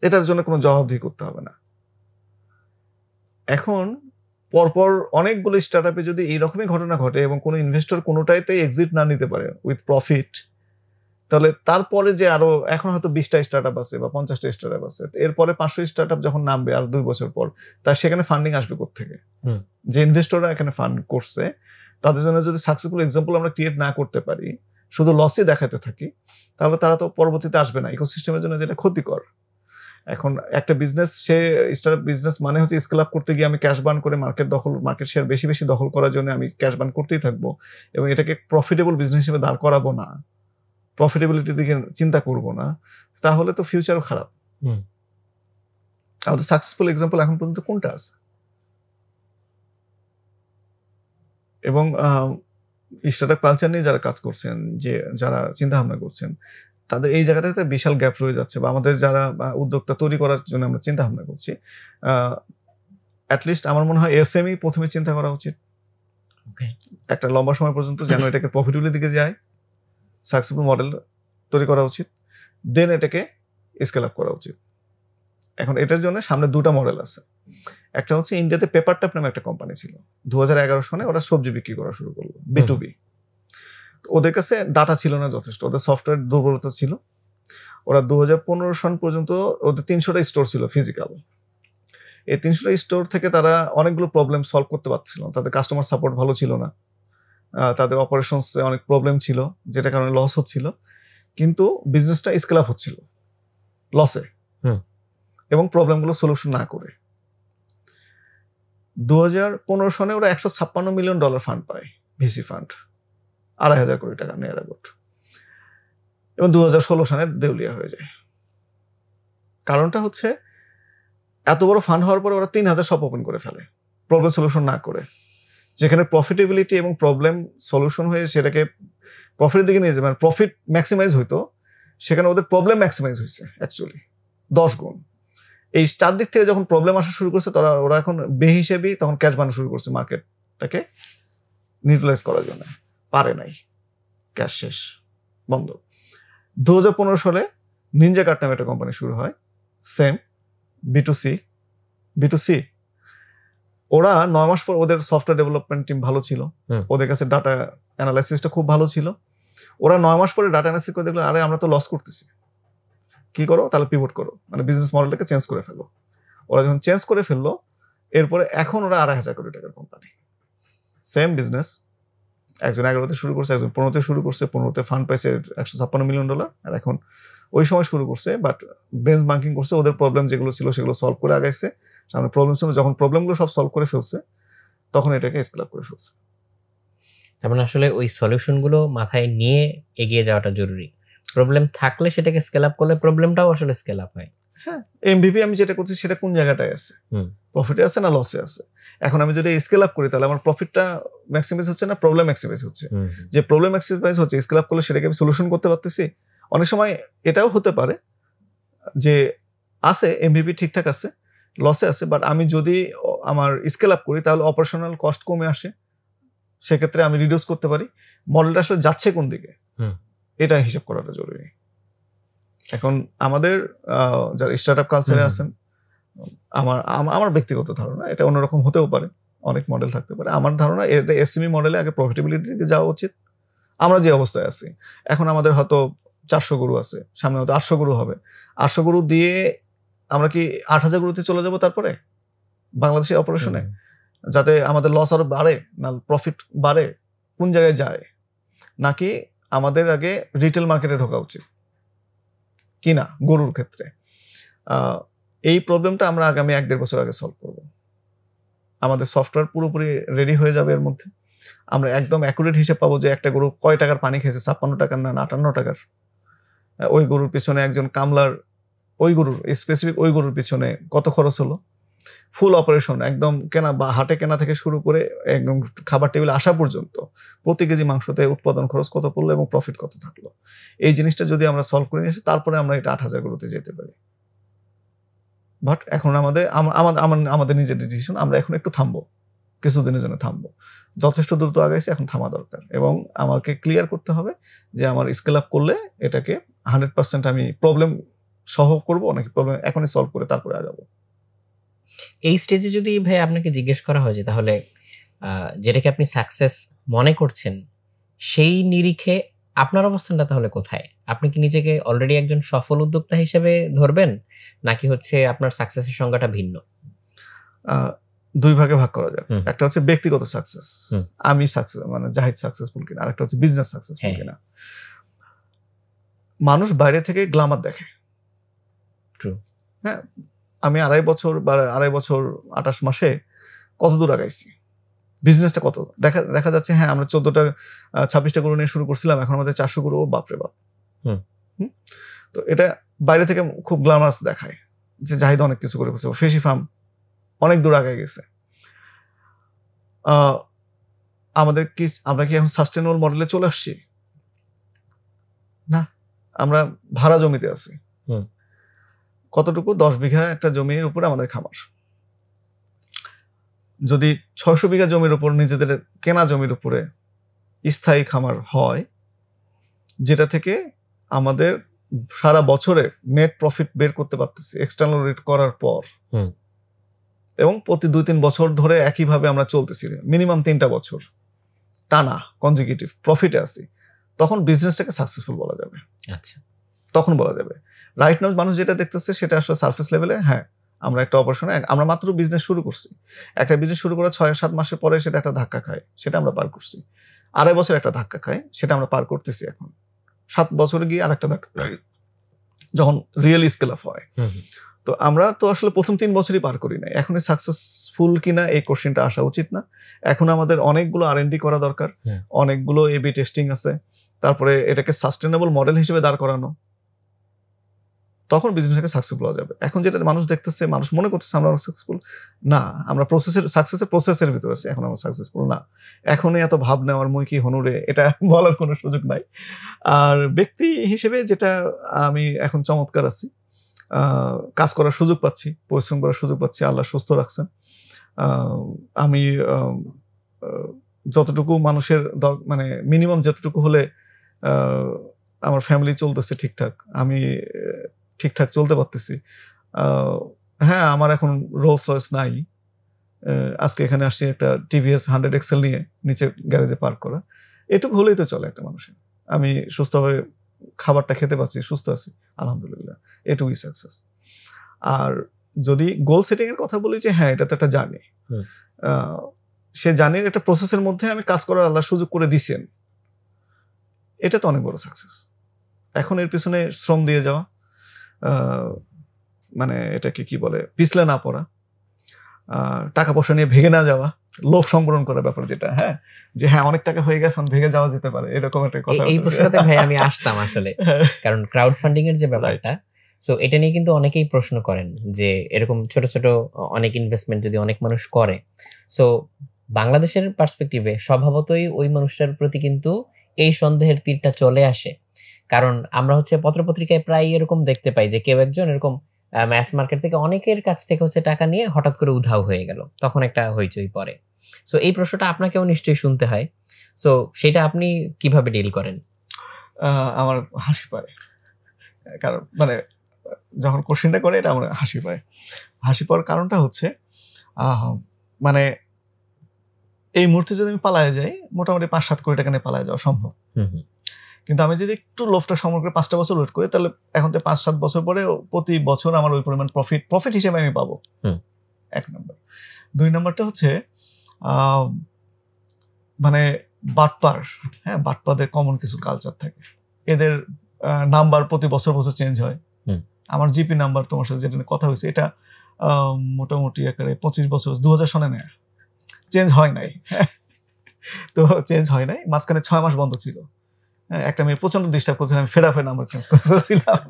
এটার জন্য কোনো জবাবদিহি করতে হবে না এখন পরপর অনেকগুলো স্টার্ট আপে যদি এইরকমই ঘটনা ঘটে এবং কোনো ইনভেস্টর কোনোটাইতে এক্সিট না নিতে পারে উইথ প্রফিট তাহলে তারপরে যে আরো এখন হয়তো বিশটা স্টার্ট আপ আছে বা পঞ্চাশটা স্টার্ট আপ আছে এরপরে পাঁচশো স্টার্ট আপ যখন নামবে আর দুই বছর পর তার সেখানে ফান্ডিং আসবে থেকে যে ইনভেস্টররা এখানে ফান্ড করছে তাদের জন্য যদি সাকসেসফুল এক্সাম্পল আমরা ক্রিয়েট না করতে পারি শুধু লসই দেখাতে থাকি তাহলে তারা তো পরবর্তীতে আসবে না ইকোসিস্টেমের জন্য যেটা ক্ষতিকর এখন একটা বিজনেস সে স্টার্ট বিজনেস মানে হচ্ছে স্কেল আপ করতে গিয়ে আমি ক্যাশ বান করে মার্কেট দখল মার্কেট শেয়ার বেশি বেশি দখল করার জন্য আমি ক্যাশ বান করতেই থাকবো এবং এটাকে প্রফিটেবল বিজনেস হিসেবে দাঁড় করাবো না প্রফিটেবিলিটি দিকে চিন্তা করব না তাহলে তো ফিউচারও খারাপ আমাদের সাকসেসফুল এক্সাম্পল এখন পর্যন্ত কোনটা আছে এবং স্টার্টআপ কালচার নিয়ে যারা কাজ করছেন যে যারা চিন্তা ভাবনা করছেন তাদের এই জায়গাটাতে একটা বিশাল গ্যাপ রয়ে যাচ্ছে বা আমাদের যারা উদ্যোক্তা তৈরি করার জন্য আমরা চিন্তা ভাবনা করছি অ্যাটলিস্ট আমার মনে হয় এস ই প্রথমে চিন্তা করা উচিত একটা লম্বা সময় পর্যন্ত যেন এটাকে প্রফিটেবিলিটি দিকে যায় সাকসেসফুল মডেল তৈরি করা উচিত দেন এটাকে স্কেল আপ করা উচিত এখন এটার জন্য সামনে দুটা মডেল আছে একটা হচ্ছে ইন্ডিয়াতে পেপার ট্যাপ নামে একটা কোম্পানি ছিল দু সনে ওরা সবজি বিক্রি করা শুরু করলো বিটুবি ওদের কাছে ডাটা ছিল না যথেষ্ট ওদের সফটওয়্যার দুর্বলতা ছিল ওরা দু সন পর্যন্ত ওদের তিনশোটা স্টোর ছিল ফিজিক্যাল এই তিনশোটা স্টোর থেকে তারা অনেকগুলো প্রবলেম সলভ করতে পারছিল না তাদের কাস্টমার সাপোর্ট ভালো ছিল না তাদের অপারেশনস অনেক প্রবলেম ছিল যেটা কারণে লস হচ্ছিল কিন্তু বিজনেসটা স্কেল আপ হচ্ছিল লসে এবং প্রবলেমগুলো সলিউশন না করে দু হাজার পনেরো সনে ওরা একশো ছাপ্পান্ন মিলিয়ন ডলার ফান্ড পায় ভিসি ফান্ড আড়াই হাজার কোটি টাকা নেয়ার অ্যাবাউট এবং দু হাজার ষোলো সনে দেউলিয়া হয়ে যায় কারণটা হচ্ছে এত বড় ফান্ড হওয়ার পরে ওরা তিন হাজার সব ওপেন করে ফেলে প্রবলেম সলিউশন না করে যেখানে প্রফিটেবিলিটি এবং প্রবলেম সলিউশন হয়ে সেটাকে প্রফিটের দিকে নিয়ে যাবে মানে প্রফিট ম্যাক্সিমাইজ হইতো সেখানে ওদের প্রবলেম ম্যাক্সিমাইজ হয়েছে অ্যাকচুয়ালি দশ গুণ এই চার দিক থেকে যখন প্রবলেম আসা শুরু করছে তারা ওরা এখন বে হিসেবেই তখন ক্যাশ বানানো শুরু করছে মার্কেটটাকে নিউট্রালাইজ করার জন্য পারে নাই ক্যাশ শেষ বন্ধ দু হাজার পনেরো সালে নিনজা কাটনাম নামে একটা কোম্পানি শুরু হয় সেম বিটুসি বিটুসি ওরা নয় মাস পর ওদের সফটওয়্যার ডেভেলপমেন্ট টিম ভালো ছিল ওদের কাছে ডাটা অ্যানালাইসিসটা খুব ভালো ছিল ওরা নয় মাস পরে ডাটা অ্যানালাইসিস করে দেখলো আরে আমরা তো লস করতেছি কি করো তাহলে পিভট করো মানে বিজনেস মডেলটাকে চেঞ্জ করে ফেলো ওরা যখন চেঞ্জ করে ফেললো এরপরে এখন ওরা আড়াই হাজার কোটি টাকার কোম্পানি সেম বিজনেস একজন এগারোতে শুরু করছে একজন পনেরোতে শুরু করছে পনেরোতে ফান্ড পাইছে একশো ছাপ্পান্ন মিলিয়ন ডলার আর এখন ওই সময় শুরু করছে বাট বেঞ্চ বাঙ্কিং করছে ওদের প্রবলেম যেগুলো ছিল সেগুলো সলভ করে আগাইছে সামনে প্রবলেম ছিল যখন প্রবলেমগুলো সব সলভ করে ফেলছে তখন এটাকে স্কেল আপ করে ফেলছে তার মানে আসলে ওই সলিউশনগুলো মাথায় নিয়ে এগিয়ে যাওয়াটা জরুরি প্রবলেম থাকলে সেটাকে স্কেল আপ করলে প্রবলেমটাও আসলে স্কেল আপ হয় হ্যাঁ এমভিপি আমি যেটা করছি সেটা কোন জায়গাটায় আছে প্রফিটে আছে না লসে আছে এখন আমি যদি স্কেল আপ করি তাহলে আমার প্রফিটটা ম্যাক্সিমাইজ হচ্ছে না প্রবলেম ম্যাক্সিমাইজ হচ্ছে যে প্রবলেম ম্যাক্সিমাইজ হচ্ছে স্কেল আপ করলে সেটাকে আমি সলিউশন করতে পারতেছি অনেক সময় এটাও হতে পারে যে আছে এমভিপি ঠিকঠাক আছে লসে আছে বাট আমি যদি আমার স্কেল আপ করি তাহলে অপারেশনাল কস্ট কমে আসে সেক্ষেত্রে আমি রিডিউস করতে পারি মডেলটা আসলে যাচ্ছে কোন দিকে এটা হিসাব করাটা জরুরি এখন আমাদের যারা স্টার্ট আপ কালচারে আছেন আমার আমার ব্যক্তিগত ধারণা এটা অন্যরকম হতেও পারে অনেক মডেল থাকতে পারে আমার ধারণা এটা e এসএমই মডেলে আগে প্রফিটেবিলিটি দিকে যাওয়া উচিত আমরা যে অবস্থায় আছি এখন আমাদের হয়তো চারশো গরু আছে সামনে হয়তো আটশো গরু হবে আটশো গরু দিয়ে আমরা কি আট হাজার গুলোতে চলে যাব তারপরে বাংলাদেশের অপারেশনে যাতে আমাদের লস আরো বাড়ে না প্রফিট বাড়ে কোন জায়গায় যায় নাকি আমাদের আগে রিটেল মার্কেটে ঢোকা উচিত কি না গরুর ক্ষেত্রে এই প্রবলেমটা আমরা আগামী এক দেড় বছর আগে সলভ করব আমাদের সফটওয়্যার পুরোপুরি রেডি হয়ে যাবে এর মধ্যে আমরা একদম অ্যাকুরেট হিসেব পাবো যে একটা গরু কয় টাকার পানি খেয়েছে ছাপ্পান্ন টাকার না আটান্ন টাকার ওই গরুর পিছনে একজন কামলার ওই গরুর স্পেসিফিক ওই গরুর পিছনে কত খরচ হলো ফুল অপারেশন একদম কেনা বা হাটে কেনা থেকে শুরু করে একদম খাবার টেবিলে আসা পর্যন্ত প্রতি কেজি মাংসতে উৎপাদন খরচ কত পড়লো এবং প্রফিট কত থাকলো এই জিনিসটা যদি আমরা সলভ করে নিয়ে তারপরে আমরা এটা আট হাজার গরুতে যেতে পারি বাট এখন আমাদের আমাদের নিজের ডিসিশন আমরা এখন একটু থামবো কিছুদিনের জন্য থামবো যথেষ্ট দ্রুত আগাইছে এখন থামা দরকার এবং আমাকে ক্লিয়ার করতে হবে যে আমার স্কেল আপ করলে এটাকে হান্ড্রেড পার্সেন্ট আমি প্রবলেম সহ করব নাকি প্রবলেম এখনই সলভ করে তারপরে যাব এই স্টেজে যদি ভাই আপনাকে জিজ্ঞেস করা হয় যে তাহলে যেটাকে আপনি সাকসেস মনে করছেন সেই নিরিখে আপনার অবস্থানটা তাহলে কোথায় আপনি কি নিজেকে অলরেডি একজন সফল উদ্যোক্তা হিসেবে ধরবেন নাকি হচ্ছে আপনার সাকসেসের সংজ্ঞাটা ভিন্ন দুই ভাগে ভাগ করা যায় একটা হচ্ছে ব্যক্তিগত সাকসেস আমি সাকসেস মানে জাহিদ সাকসেসফুল কিনা আরেকটা হচ্ছে বিজনেস সাকসেসফুল হ্যাঁ। কিনা মানুষ বাইরে থেকে গ্লামার দেখে হ্যাঁ আমি আড়াই বছর বা আড়াই বছর আঠাশ মাসে কত দূর আগাইছি বিজনেসটা কত দেখা দেখা যাচ্ছে হ্যাঁ আমরা চোদ্দটা ছাব্বিশটা গরু নিয়ে শুরু করছিলাম এখন আমাদের চারশো গরু বাপরে বাপ তো এটা বাইরে থেকে খুব গ্লামারাস দেখায় যে চাহিদা অনেক কিছু করে ফেলছে ফিশি ফার্ম অনেক দূর আগে গেছে আমাদের কি আমরা কি এখন সাস্টেনেবল মডেলে চলে আসছি না আমরা ভাড়া জমিতে আছি কতটুকু দশ বিঘা একটা জমির উপর আমাদের খামার যদি ছশো বিঘা জমির উপর নিজেদের কেনা জমির উপরে স্থায়ী খামার হয় যেটা থেকে আমাদের সারা বছরে নেট প্রফিট বের করতে পারতেছি এক্সটার্নাল রেট করার পর এবং প্রতি দুই তিন বছর ধরে একইভাবে আমরা চলতেছি মিনিমাম তিনটা বছর টানা কনজিকিউটিভ প্রফিটে আসি তখন বিজনেসটাকে সাকসেসফুল বলা যাবে আচ্ছা তখন বলা যাবে রাইট নাও মানুষ যেটা দেখতেছে সেটা আসলে সার্ফেস লেভেলে হ্যাঁ আমরা একটা অপারেশন আমরা মাত্র বিজনেস শুরু করছি একটা বিজনেস শুরু করার ছয় সাত মাসের পরে সেটা একটা ধাক্কা খায় সেটা আমরা পার করছি আড়াই বছর একটা ধাক্কা খায় সেটা আমরা পার করতেছি এখন সাত বছরে গিয়ে আর একটা ধাক্কা খায় যখন রিয়েল স্কেল আপ হয় তো আমরা তো আসলে প্রথম তিন বছরই পার করি না এখনই সাকসেসফুল কিনা এই কোশ্চিনটা আসা উচিত না এখন আমাদের অনেকগুলো আর এনডি করা দরকার হ্যাঁ। অনেকগুলো এবি টেস্টিং আছে তারপরে এটাকে সাস্টেনেবল মডেল হিসেবে দাঁড় করানো তখন বিজনেসটাকে সাকসেসফুল হওয়া যাবে এখন যেটা মানুষ দেখতেছে মানুষ মনে করতেছে আমরা সাকসেসফুল না আমরা প্রসেসের সাকসেসের প্রসেসের ভিতরে আছি এখন আমরা সাকসেসফুল না এখনই এত ভাব নেওয়ার মুই কি হনুরে এটা বলার কোনো সুযোগ নাই আর ব্যক্তি হিসেবে যেটা আমি এখন চমৎকার আছি কাজ করার সুযোগ পাচ্ছি পরিশ্রম করার সুযোগ পাচ্ছি আল্লাহ সুস্থ রাখছেন আমি যতটুকু মানুষের মানে মিনিমাম যতটুকু হলে আমার ফ্যামিলি চলতেছে ঠিকঠাক আমি ঠিকঠাক চলতে পারতেছি হ্যাঁ আমার এখন রোলস রয়েস নাই আজকে এখানে আসছি একটা টিভিএস হান্ড্রেড এক্সেল নিয়ে নিচে গ্যারেজে পার্ক করা এটুকু হলেই তো চলে একটা মানুষের আমি সুস্থভাবে খাবারটা খেতে পারছি সুস্থ আছি আলহামদুলিল্লাহ এটুকুই সাকসেস আর যদি গোল সেটিং এর কথা বলি যে হ্যাঁ এটা তো একটা জানে সে জানে একটা প্রসেসের মধ্যে আমি কাজ করার আল্লাহ সুযোগ করে দিছেন এটা তো অনেক বড় সাকসেস এখন এর পিছনে শ্রম দিয়ে যাওয়া মানে এটাকে কি বলে পিছলে না পড়া টাকা পয়সা নিয়ে ভেঙে না যাওয়া লোভ সংবরণ করার ব্যাপার যেটা হ্যাঁ যে হ্যাঁ অনেক টাকা হয়ে গেছে ভেঙে যাওয়া যেতে পারে এরকম একটা কথা এই প্রশ্নটাতে ভাই আমি আসতাম আসলে হ্যাঁ। কারণ ক্রাউড ফান্ডিং এর যে ব্যাপারটা সো এটা নিয়ে কিন্তু অনেকেই প্রশ্ন করেন যে এরকম ছোট ছোট অনেক ইনভেস্টমেন্ট যদি অনেক মানুষ করে সো বাংলাদেশের পার্সপেক্টিভে স্বভাবতই ওই মানুষটার প্রতি কিন্তু এই সন্দেহের তীরটা চলে আসে কারণ আমরা হচ্ছে পত্রপত্রিকায় প্রায় এরকম দেখতে পাই যে কেউ একজন এরকম ম্যাস মার্কেট থেকে অনেকের কাছ থেকে হচ্ছে টাকা নিয়ে হঠাৎ করে উধাও হয়ে গেল তখন একটা হইচই পরে সো এই প্রশ্নটা আপনাকেও নিশ্চয়ই শুনতে হয় সো সেটা আপনি কিভাবে ডিল করেন আমার হাসি পায় কারণ মানে যখন কোশ্চেনটা করে এটা আমার হাসি পায় হাসি পাওয়ার কারণটা হচ্ছে মানে এই মুহূর্তে যদি আমি পালায় যাই মোটামুটি পাঁচ সাত কোটি টাকা নিয়ে পালায় যাওয়া সম্ভব কিন্তু আমি যদি একটু লোভটা করে পাঁচটা বছর ওয়েট করি তাহলে এখন থেকে পাঁচ সাত বছর পরে প্রতি বছর আমার ওই পরিমাণ প্রফিট প্রফিট হিসেবে আমি পাবো এক নম্বর দুই নম্বরটা হচ্ছে মানে বাটপার হ্যাঁ বাটপাদের কমন কিছু কালচার থাকে এদের নাম্বার প্রতি বছর বছর চেঞ্জ হয় আমার জিপি নাম্বার তোমার সাথে যেটা কথা হয়েছে এটা মোটামুটি একেবারে পঁচিশ বছর দু হাজার সনে নেয় চেঞ্জ হয় নাই তো চেঞ্জ হয় নাই মাঝখানে ছয় মাস বন্ধ ছিল হ্যাঁ, একটা মেয়ে প্রচন্ড ডিস্টার্ব করছিল আমি ফেরা ফেরা নাম্বার চেঞ্জ করে ফেলছিলাম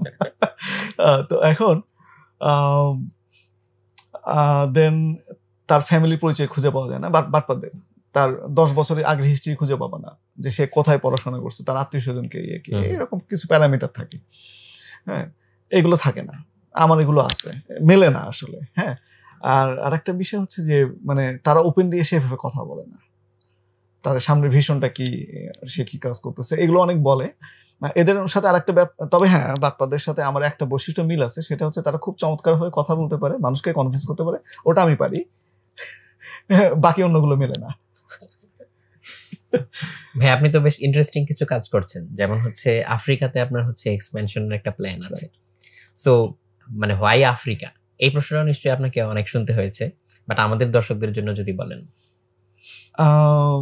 তো এখন দেন তার ফ্যামিলির পরিচয় খুঁজে পাওয়া যায় না বাট বাট পাদে তার দশ বছরের আগের হিস্ট্রি খুঁজে পাবা না যে সে কোথায় পড়াশোনা করছে তার আত্মীয় স্বজনকে ইয়ে কি এরকম কিছু প্যারামিটার থাকে হ্যাঁ এগুলো থাকে না আমার এগুলো আছে মেলে না আসলে হ্যাঁ আর আরেকটা বিষয় হচ্ছে যে মানে তারা ওপেন দিয়ে সেভাবে কথা বলে না তাদের সামনে ভীষণটা কি সে কি কাজ করতেছে এগুলো অনেক বলে এদের সাথে আরেকটা তবে হ্যাঁ বাপ্পাদের সাথে আমার একটা বৈশিষ্ট্য মিল আছে সেটা হচ্ছে তারা খুব চমৎকারভাবে কথা বলতে পারে মানুষকে কনভিন্স করতে পারে ওটা আমি পারি বাকি অন্যগুলো মিলে না ভাই আপনি তো বেশ ইন্টারেস্টিং কিছু কাজ করছেন যেমন হচ্ছে আফ্রিকাতে আপনার হচ্ছে এক্সপেনশনের একটা প্ল্যান আছে সো মানে হোয়াই আফ্রিকা এই প্রশ্নটা নিশ্চয়ই আপনাকে অনেক শুনতে হয়েছে বাট আমাদের দর্শকদের জন্য যদি বলেন আহ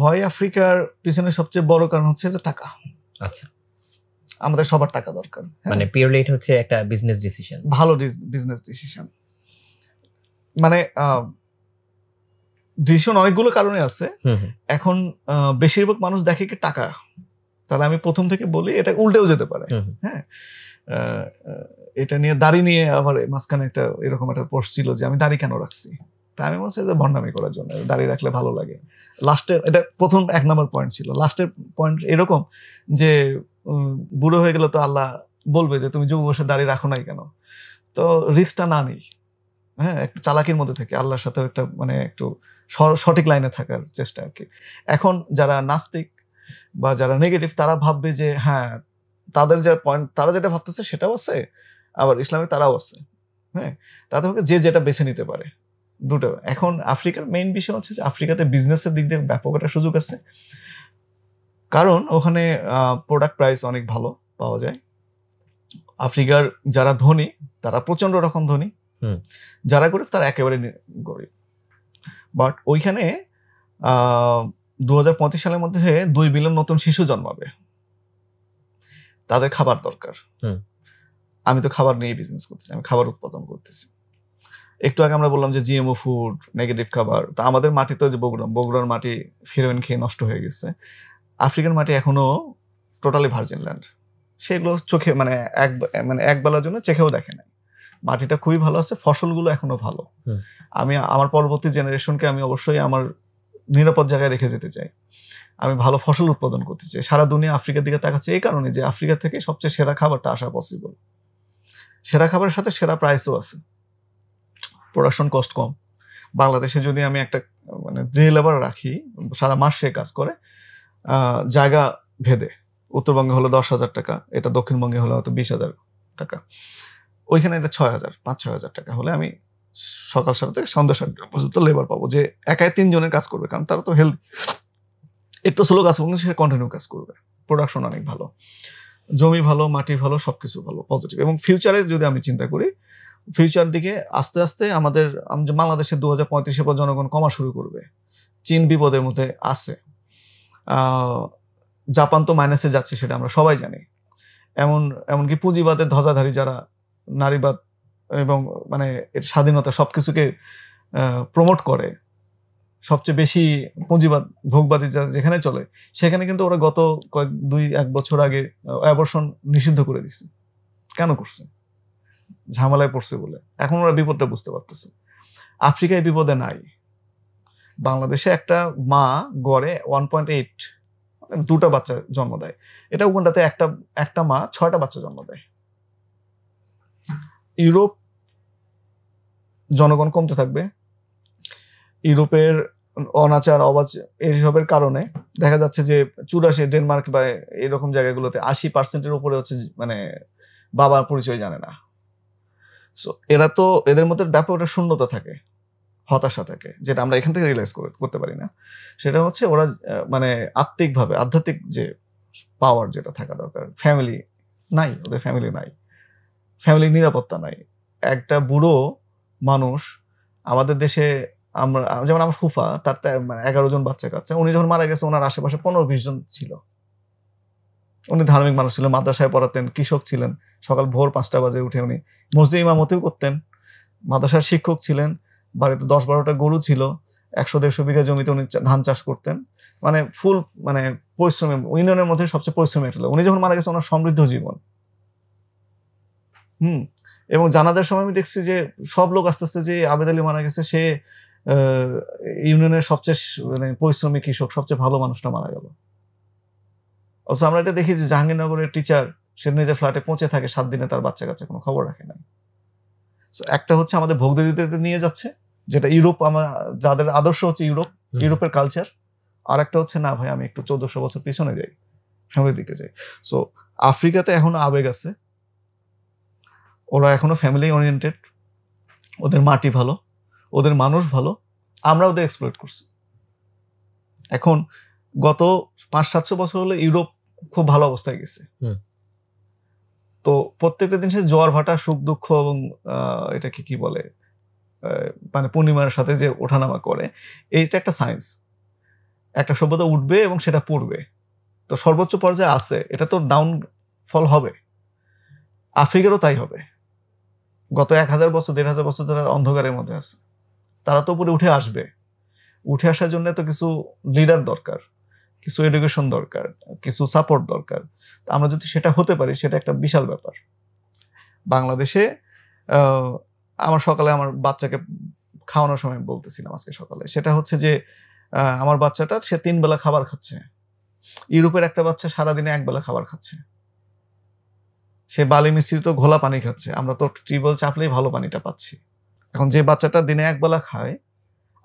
হয় আফ্রিকার পিছনে সবচেয়ে বড় কারণ হচ্ছে যে টাকা আচ্ছা আমাদের সবার টাকা দরকার হ্যাঁ। মানে পিওরলি এটা হচ্ছে একটা বিজনেস ডিসিশন ভালো বিজনেস ডিসিশন মানে ডিসিশন অনেকগুলো কারণে আছে এখন বেশিরভাগ মানুষ দেখে কি টাকা তাহলে আমি প্রথম থেকে বলি এটা উল্টেও যেতে পারে হ্যাঁ এটা নিয়ে দাড়ি নিয়ে আবার মাঝখানে একটা এরকম একটা পড়ছিল ছিল যে আমি দাড়ি কেন রাখছি তা আমি মনে হচ্ছে যে ভণ্ডামি করার জন্য দাঁড়িয়ে রাখলে ভালো লাগে লাস্টের এটা প্রথম এক নম্বর পয়েন্ট ছিল লাস্টের পয়েন্ট এরকম যে বুড়ো হয়ে গেলে তো আল্লাহ বলবে যে তুমি যুব বসে দাঁড়িয়ে রাখো নাই কেন তো রিস্কটা না নেই হ্যাঁ একটু চালাকির মধ্যে থেকে আল্লাহর সাথেও একটা মানে একটু সঠিক লাইনে থাকার চেষ্টা আর কি এখন যারা নাস্তিক বা যারা নেগেটিভ তারা ভাববে যে হ্যাঁ তাদের যে পয়েন্ট তারা যেটা ভাবতেছে সেটাও আছে আবার ইসলামে তারাও আছে হ্যাঁ তাদের যে যেটা বেছে নিতে পারে দুটো এখন আফ্রিকার মেইন বিষয় হচ্ছে যে আফ্রিকাতে বিজনেসের দিক দিয়ে ব্যাপক একটা সুযোগ আছে কারণ ওখানে প্রোডাক্ট প্রাইস অনেক ভালো পাওয়া যায় আফ্রিকার যারা ধনী তারা প্রচন্ড রকম ধনী যারা গরিব তারা একেবারে গরিব বাট ওইখানে দু সালের মধ্যে দুই বিলিয়ন নতুন শিশু জন্মাবে তাদের খাবার দরকার আমি তো খাবার নিয়ে বিজনেস করতেছি আমি খাবার উৎপাদন করতেছি একটু আগে আমরা বললাম যে জিএমও ফুড নেগেটিভ খাবার তা আমাদের মাটি তো যে বগুড়া বগুড়ার মাটি ফিরোইন খেয়ে নষ্ট হয়ে গেছে আফ্রিকান মাটি এখনও টোটালি ভার্জিন ল্যান্ড সেগুলো চোখে মানে এক মানে একবেলার জন্য চেখেও দেখে নাই মাটিটা খুবই ভালো আছে ফসলগুলো এখনো ভালো আমি আমার পরবর্তী জেনারেশনকে আমি অবশ্যই আমার নিরাপদ জায়গায় রেখে যেতে চাই আমি ভালো ফসল উৎপাদন করতে চাই সারা দুনিয়া আফ্রিকার দিকে তাকাচ্ছে এই কারণে যে আফ্রিকা থেকে সবচেয়ে সেরা খাবারটা আসা পসিবল সেরা খাবারের সাথে সেরা প্রাইসও আছে প্রোডাকশন কস্ট কম বাংলাদেশে যদি আমি একটা মানে ডে লেবার রাখি সারা মাস সে কাজ করে জায়গা ভেদে উত্তরবঙ্গে হলো দশ হাজার টাকা এটা দক্ষিণবঙ্গে হলো হয়তো বিশ হাজার টাকা ওইখানে এটা ছয় হাজার পাঁচ ছয় হাজার টাকা হলে আমি সকাল সাড়ে থেকে সন্ধ্যা সাতটা পর্যন্ত লেবার পাবো যে একাই তিনজনের কাজ করবে কারণ তারা তো হেলদি একটু স্লো কাজ করবে সে কন্টিনিউ কাজ করবে প্রোডাকশন অনেক ভালো জমি ভালো মাটি ভালো সবকিছু ভালো পজিটিভ এবং ফিউচারে যদি আমি চিন্তা করি ফিউচার দিকে আস্তে আস্তে আমাদের বাংলাদেশে দু হাজার পঁয়ত্রিশে পর জনগণ কমা শুরু করবে চীন বিপদের মধ্যে আছে জাপান তো মাইনাসে যাচ্ছে সেটা আমরা সবাই জানি এমন এমনকি পুঁজিবাদের ধ্বজাধারী যারা নারীবাদ এবং মানে এর স্বাধীনতা সব কিছুকে প্রমোট করে সবচেয়ে বেশি পুঁজিবাদ ভোগবাদী যারা যেখানে চলে সেখানে কিন্তু ওরা গত কয়েক দুই এক বছর আগে অ্যাবর্ষণ নিষিদ্ধ করে দিছে কেন করছে ঝামেলায় পড়ছে বলে এখন ওরা বিপদটা বুঝতে পারতেছে আফ্রিকায় বিপদে নাই বাংলাদেশে একটা মা গড়ে ওয়ান পয়েন্ট এইট দুটা বাচ্চা জন্ম দেয় এটা উগান্ডাতে একটা একটা মা ছয়টা বাচ্চা জন্ম দেয় ইউরোপ জনগণ কমতে থাকবে ইউরোপের অনাচার অবাচ এইসবের কারণে দেখা যাচ্ছে যে চুরাশি ডেনমার্ক বা এরকম জায়গাগুলোতে আশি পার্সেন্টের উপরে হচ্ছে মানে বাবার পরিচয় জানে না সো এরা তো এদের মধ্যে ব্যাপক একটা শূন্যতা থাকে হতাশা থাকে যেটা আমরা এখান থেকে রিয়েলাইজ করতে পারি না সেটা হচ্ছে ওরা মানে আত্মিকভাবে আধ্যাত্মিক যে পাওয়ার যেটা থাকা দরকার ফ্যামিলি নাই ওদের ফ্যামিলি নাই ফ্যামিলির নিরাপত্তা নাই একটা বুড়ো মানুষ আমাদের দেশে আমরা যেমন আমার ফুফা তার মানে এগারো জন বাচ্চা কাচ্চা উনি যখন মারা গেছে ওনার আশেপাশে পনেরো বিশ জন ছিল উনি ধার্মিক মানুষ ছিলেন মাদ্রাসায় পড়াতেন কৃষক ছিলেন সকাল ভোর পাঁচটা বাজে উঠে উনি মসজিদ ইমামতিও করতেন মাদ্রাসার শিক্ষক ছিলেন বাড়িতে দশ বারোটা গরু ছিল একশো দেড়শো বিঘা জমিতে উনি ধান চাষ করতেন মানে ফুল মানে পরিশ্রমী ইউনিয়নের মধ্যে সবচেয়ে পরিশ্রমী একটা উনি যখন মারা গেছে ওনার সমৃদ্ধ জীবন হুম এবং জানাজার সময় আমি দেখছি যে সব লোক আস্তে আস্তে যে আবেদ আলী মারা গেছে সে ইউনিয়নের সবচেয়ে মানে পরিশ্রমী কৃষক সবচেয়ে ভালো মানুষটা মারা গেল অথচ আমরা এটা দেখি যে জাহাঙ্গীরনগরের টিচার সে নিজে ফ্ল্যাটে পৌঁছে থাকে সাত দিনে তার বাচ্চা কাছে কোনো খবর রাখে না একটা হচ্ছে আমাদের ভোগ দিতে নিয়ে যাচ্ছে যেটা ইউরোপ আমার যাদের আদর্শ হচ্ছে ইউরোপ ইউরোপের কালচার আর একটা হচ্ছে না ভাই আমি একটু চোদ্দশো বছর পিছনে যাই সামনের দিকে যাই সো আফ্রিকাতে এখনো আবেগ আছে ওরা এখনো ফ্যামিলি ওরিয়েন্টেড ওদের মাটি ভালো ওদের মানুষ ভালো আমরা ওদের এক্সপ্লোর করছি এখন গত পাঁচ সাতশো বছর হলে ইউরোপ খুব ভালো অবস্থায় গেছে তো প্রত্যেকটা সে জ্বর ভাটা সুখ দুঃখ এবং এটাকে কি বলে মানে পূর্ণিমার সাথে যে ওঠানামা করে এইটা একটা সায়েন্স একটা সভ্যতা উঠবে এবং সেটা পড়বে তো সর্বোচ্চ পর্যায়ে আছে এটা তো ডাউন ফল হবে আফ্রিকারও তাই হবে গত এক হাজার বছর দেড় হাজার বছর তারা অন্ধকারের মধ্যে আছে তারা তো উপরে উঠে আসবে উঠে আসার জন্য তো কিছু লিডার দরকার কিছু এডুকেশন দরকার কিছু সাপোর্ট দরকার আমরা যদি সেটা হতে পারি সেটা একটা বিশাল ব্যাপার বাংলাদেশে আমার সকালে আমার বাচ্চাকে খাওয়ানোর সময় বলতেছিলাম আজকে সকালে সেটা হচ্ছে যে আমার বাচ্চাটা সে তিন বেলা খাবার খাচ্ছে ইউরোপের একটা বাচ্চা সারাদিনে এক বেলা খাবার খাচ্ছে সে বালি মিশ্রিত ঘোলা পানি খাচ্ছে আমরা তো টিউবওয়েল চাপলেই ভালো পানিটা পাচ্ছি এখন যে বাচ্চাটা দিনে একবেলা খায়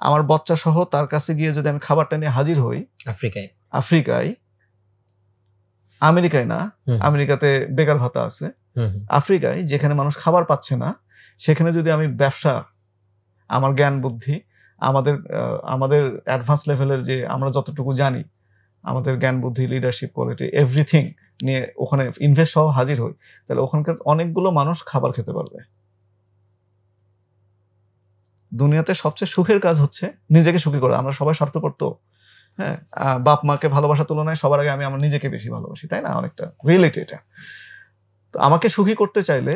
আমার বাচ্চা সহ তার কাছে গিয়ে যদি আমি খাবারটা নিয়ে হাজির হই আফ্রিকায় আফ্রিকায় আমেরিকায় না আমেরিকাতে বেকার ভাতা আছে আফ্রিকায় যেখানে মানুষ খাবার পাচ্ছে না সেখানে যদি আমি ব্যবসা আমার জ্ঞান বুদ্ধি আমাদের আমাদের অ্যাডভান্স লেভেলের যে আমরা যতটুকু জানি আমাদের জ্ঞান বুদ্ধি লিডারশিপ কোয়ালিটি এভরিথিং নিয়ে ওখানে ইনভেস্ট সহ হাজির হই তাহলে ওখানকার অনেকগুলো মানুষ খাবার খেতে পারবে দুনিয়াতে সবচেয়ে সুখের কাজ হচ্ছে নিজেকে সুখী করা আমরা সবাই স্বার্থপর তো হ্যাঁ বাপ মাকে ভালোবাসার তুলনায় সবার আগে আমি আমার নিজেকে বেশি ভালোবাসি তাই না অনেকটা রিয়েলিটি এটা তো আমাকে সুখী করতে চাইলে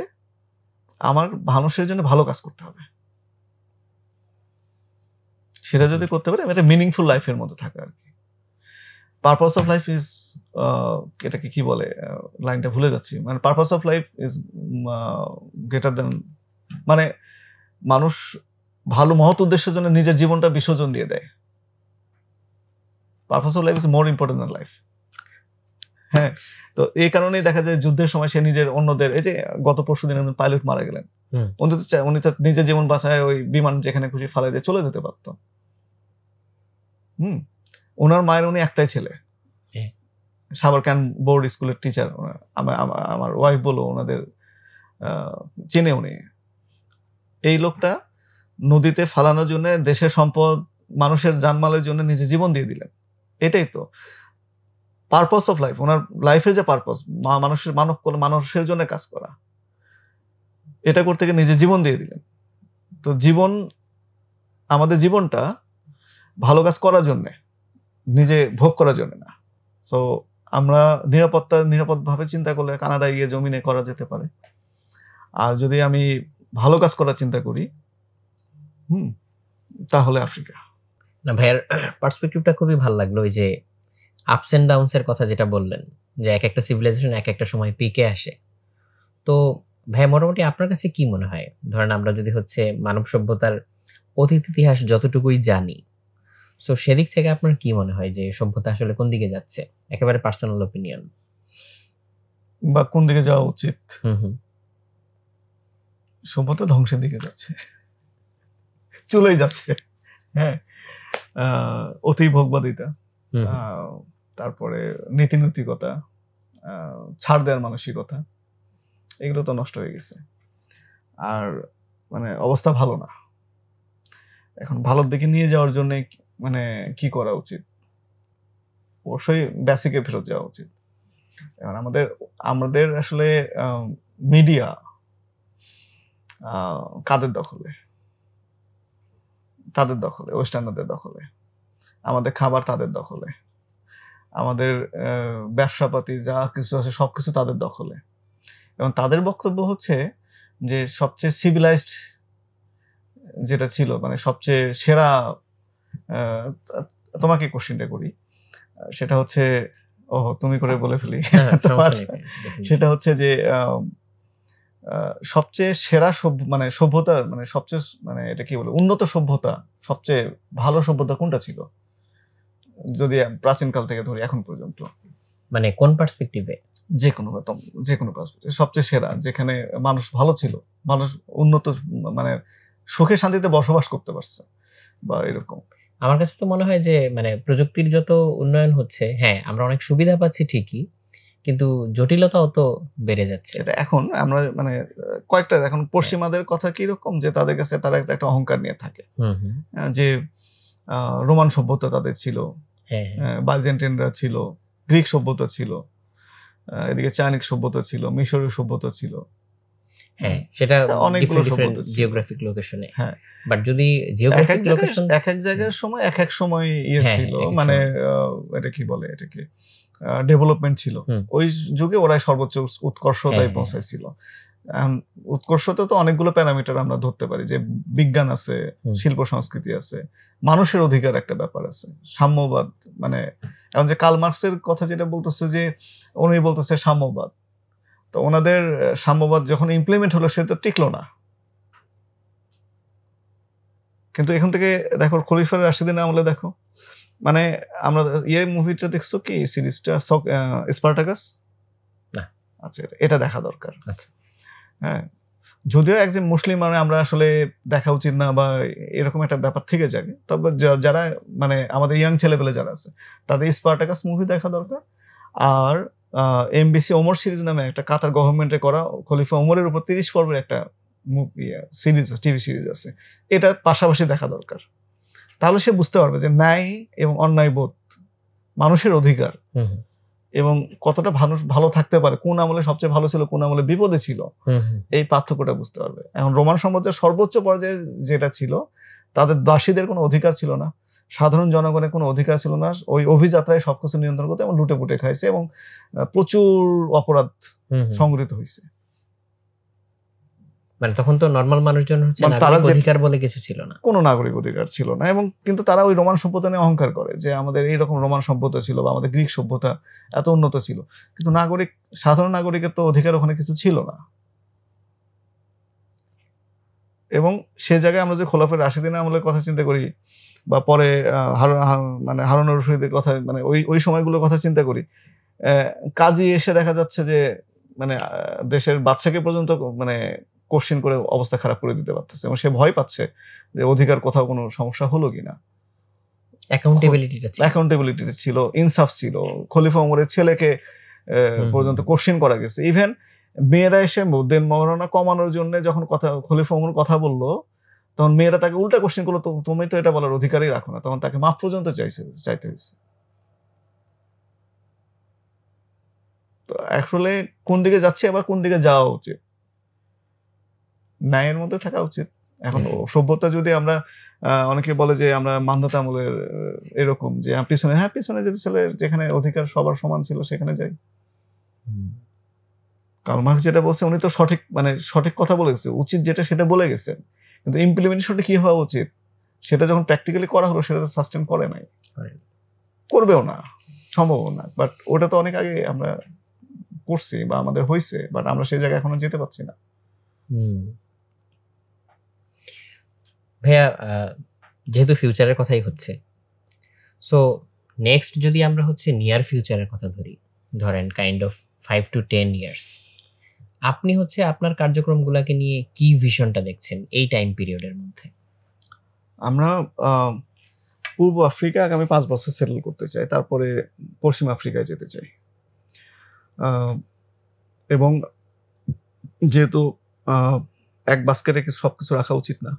আমার মানুষের জন্য ভালো কাজ করতে হবে সেটা যদি করতে পারি একটা মিনিংফুল লাইফের মধ্যে থাকে আর কি পারপাস অফ লাইফ ইজ এটাকে কি বলে লাইনটা ভুলে যাচ্ছি মানে purpose of life is greater than মানে মানুষ ভালো মহৎ উদ্দেশ্যের জন্য নিজের জীবনটা বিসর্জন দিয়ে দেয় purpose of life is more important than life হ্যাঁ তো এই কারণেই দেখা যায় যুদ্ধের সময় সে নিজের অন্যদের এই যে গত পরশু দিন পাইলট মারা গেলেন অন্তত উনি তো নিজের জীবন বাঁচায় ওই বিমান যেখানে খুশি ফালাই দিয়ে চলে যেতে পারতো হুম ওনার মায়ের উনি একটাই ছেলে সাবার ক্যান বোর্ড স্কুলের টিচার আমার ওয়াইফ বলো ওনাদের চেনে উনি এই লোকটা নদীতে ফালানোর জন্য দেশের সম্পদ মানুষের জানমালের জন্য নিজে জীবন দিয়ে দিলেন এটাই তো পারপাস অফ লাইফ ওনার লাইফের যে পারপাস মানুষের মানব মানুষের জন্য কাজ করা এটা করতে গিয়ে নিজে জীবন দিয়ে দিলেন তো জীবন আমাদের জীবনটা ভালো কাজ করার জন্যে নিজে ভোগ করার জন্য না সো আমরা নিরাপত্তা নিরাপদভাবে চিন্তা করলে কানাডা গিয়ে জমিনে করা যেতে পারে আর যদি আমি ভালো কাজ করার চিন্তা করি হুম তাহলে আফ্রিকা না ভাইয়ার পার্সপেক্টিভটা খুবই ভালো লাগলো ওই যে আপস অ্যান্ড ডাউনসের কথা যেটা বললেন যে এক একটা সিভিলাইজেশন এক একটা সময় পিকে আসে তো ভাই মোটামুটি আপনার কাছে কি মনে হয় ধরেন আমরা যদি হচ্ছে মানব সভ্যতার অতীত ইতিহাস যতটুকুই জানি সো সেদিক থেকে আপনার কি মনে হয় যে সভ্যতা আসলে কোন দিকে যাচ্ছে একেবারে পার্সোনাল ওপিনিয়ন বা কোন দিকে যাওয়া উচিত সভ্যতা ধ্বংসের দিকে যাচ্ছে চলেই যাচ্ছে হ্যাঁ অতি ভোগবাদিতা তারপরে নীতিনৈতিকতা ছাড় দেওয়ার মানসিকতা এগুলো তো নষ্ট হয়ে গেছে আর মানে অবস্থা ভালো না এখন ভালোর দিকে নিয়ে যাওয়ার জন্য মানে কি করা উচিত অবশ্যই বেসিকে ফেরত যাওয়া উচিত এবার আমাদের আমাদের আসলে মিডিয়া কাদের দখলে তাদের দখলে ওয়েস্টার্নদের দখলে আমাদের খাবার তাদের দখলে আমাদের ব্যবসাপাতি যা কিছু আছে সব কিছু তাদের দখলে এবং তাদের বক্তব্য হচ্ছে যে সবচেয়ে সিভিলাইজড যেটা ছিল মানে সবচেয়ে সেরা তোমাকে কোশ্চেনটা করি সেটা হচ্ছে ও তুমি করে বলে ফেলি হ্যাঁ, হ্যাঁ, আচ্ছা, সেটা হচ্ছে যে সবচেয়ে সেরা সভ্য মানে সভ্যতার মানে সবচেয়ে মানে এটা কি বলে উন্নত সভ্যতা সবচেয়ে ভালো সভ্যতা কোনটা ছিল যদি প্রাচীনকাল থেকে ধরি এখন পর্যন্ত মানে কোন পার্সপেক্টিভে যে কোনো যে কোনো সবচেয়ে সেরা যেখানে মানুষ ভালো ছিল মানুষ উন্নত মানে সুখে শান্তিতে বসবাস করতে পারছে বা এরকম আমার কাছে তো মনে হয় যে মানে প্রযুক্তির যত উন্নয়ন হচ্ছে হ্যাঁ আমরা অনেক সুবিধা পাচ্ছি ঠিকই কিন্তু জটিলতাও তো বেড়ে যাচ্ছে এটা এখন আমরা মানে কয়েকটা এখন হ্যাঁ। পশ্চিমাদের কথা কি রকম যে তাদের কাছে তারা একটা অহংকার নিয়ে থাকে যে রোমান সভ্যতা তাদের ছিল হ্যাঁ, হ্যাঁ। বার্জেন্টিনরা ছিল গ্রিক সভ্যতা ছিল এদিকে চাইনিক সভ্যতা ছিল মিশরীয় সভ্যতা ছিল হ্যাঁ সেটা আচ্ছা, অনেকগুলো সভ্যতা জিওগ্রাফিক লোকেশনে হ্যাঁ বাট যদি জিওগ্রাফিক লোকেশন এক এক জায়গার সময় এক এক সময় ইয়ে ছিল মানে এটা কি বলে এটাকে ডেভেলপমেন্ট ছিল ওই যুগে ওরাই সর্বোচ্চ উৎকর্ষতায় হ্যাঁ, হ্যাঁ। পৌঁছাইছিল উৎকর্ষতা তো অনেকগুলো প্যারামিটার আমরা ধরতে পারি যে বিজ্ঞান আছে শিল্প সংস্কৃতি আছে মানুষের অধিকার একটা ব্যাপার আছে সাম্যবাদ মানে এখন যে কালমার্কসের কথা যেটা বলতেছে যে উনি বলতেছে সাম্যবাদ তো ওনাদের সাম্যবাদ যখন ইমপ্লিমেন্ট হলো সে তো টিকলো না কিন্তু এখান থেকে দেখো খলিফার রাশিদিন আমলে দেখো মানে আমরা ইয়ে মুভিটা দেখছো কি সিরিজটা স্পার্টাকাস আচ্ছা এটা দেখা দরকার আচ্ছা। হ্যাঁ যদিও একজন মুসলিম মানে আমরা আসলে দেখা উচিত না বা এরকম একটা ব্যাপার থেকে যাবে তবে যারা মানে আমাদের ইয়াং ছেলেপেলে যারা আছে তাদের স্পার্টাকাস মুভি দেখা দরকার আর এমবিসি ওমর সিরিজ নামে একটা কাতার গভর্নমেন্টে করা খলিফা ওমরের উপর তিরিশ পর্বের একটা মুভি সিরিজ টিভি সিরিজ আছে এটা পাশাপাশি দেখা দরকার তাহলে সে বুঝতে পারবে যে ন্যায় এবং অন্যায় বোধ মানুষের অধিকার এবং কতটা ভালো ভালো থাকতে পারে কোন আমলে সবচেয়ে ভালো ছিল কোন আমলে বিপদে ছিল এই পার্থক্যটা বুঝতে পারবে এখন রোমান সাম্রাজ্যের সর্বোচ্চ পর্যায়ে যেটা ছিল তাদের দাসীদের কোনো অধিকার ছিল না সাধারণ জনগণের কোনো অধিকার ছিল না ওই অভিযাত্রায় সবকিছু নিয়ন্ত্রণ করতে এবং লুটে পুটে খাইছে এবং প্রচুর অপরাধ সংগৃহীত হয়েছে মানে তখন তো নর্মাল মানুষজন হচ্ছে মানে নাগরিক অধিকার বলে কিছু ছিল না কোনো নাগরিক অধিকার ছিল না এবং কিন্তু তারা ওই রোমান সভ্যতা নিয়ে অহংকার করে যে আমাদের এইরকম রোমান সভ্যতা ছিল বা আমাদের গ্রিক সভ্যতা এত উন্নত ছিল কিন্তু নাগরিক সাধারণ নাগরিকের তো অধিকার ওখানে কিছু ছিল না এবং সে জায়গায় আমরা যে খোলাফের আশিদিন আমলের কথা চিন্তা করি বা পরে মানে হারুন কথা মানে ওই ওই সময়গুলোর কথা চিন্তা করি কাজী এসে দেখা যাচ্ছে যে মানে দেশের বাচ্চাকে পর্যন্ত মানে কোশ্চেন করে অবস্থা খারাপ করে দিতে পারতেছে এবং সে ভয় পাচ্ছে যে অধিকার কোথাও কোনো সমস্যা হলো কিনা অ্যাকাউন্টেবিলিটিটা ছিল ইনসাফ ছিল খলিফা ওমরের ছেলেকে পর্যন্ত কোশ্চেন করা গেছে ইভেন মেয়েরা এসে দেন মরণা কমানোর জন্য যখন কথা খলিফা ওমর কথা বললো তখন মেয়েরা তাকে উল্টা কোশ্চেন করলো তুমি তো এটা বলার অধিকারই রাখো না তখন তাকে মাফ পর্যন্ত চাইছে চাইতে হয়েছে তো আসলে কোন দিকে যাচ্ছে আবার কোন দিকে যাওয়া উচিত ন্যায়ের মধ্যে থাকা উচিত এখন সভ্যতা যদি আমরা অনেকে বলে যে আমরা মান্ধাতামূলের এরকম যে হ্যাঁ, পিছনে হ্যাঁ পিছনে যদি ছেলে যেখানে অধিকার সবার সমান ছিল সেখানে যাই কালমার্ক যেটা বলছে উনি তো সঠিক মানে সঠিক কথা বলে গেছে উচিত যেটা সেটা বলে গেছেন কিন্তু ইমপ্লিমেন্টেশনটা কি হওয়া উচিত সেটা যখন প্র্যাকটিক্যালি করা হলো সেটা সাস্টেন করে নাই করবেও না সম্ভব না বাট ওটা তো অনেক আগে আমরা করছি বা আমাদের হয়েছে বাট আমরা সেই জায়গায় এখনো যেতে পারছি না ভাইয়া যেহেতু ফিউচারের কথাই হচ্ছে সো নেক্সট যদি আমরা হচ্ছে নিয়ার ফিউচারের কথা ধরি ধরেন kind of five to ten years আপনি হচ্ছে আপনার কার্যক্রমগুলোকে নিয়ে কি ভিশনটা দেখছেন এই টাইম পিরিয়ডের মধ্যে আমরা পূর্ব আফ্রিকা আগামী পাঁচ বছর সেটেল করতে চাই তারপরে পশ্চিম আফ্রিকায় যেতে চাই এবং যেহেতু এক বাস্কেটে সব কিছু রাখা উচিত না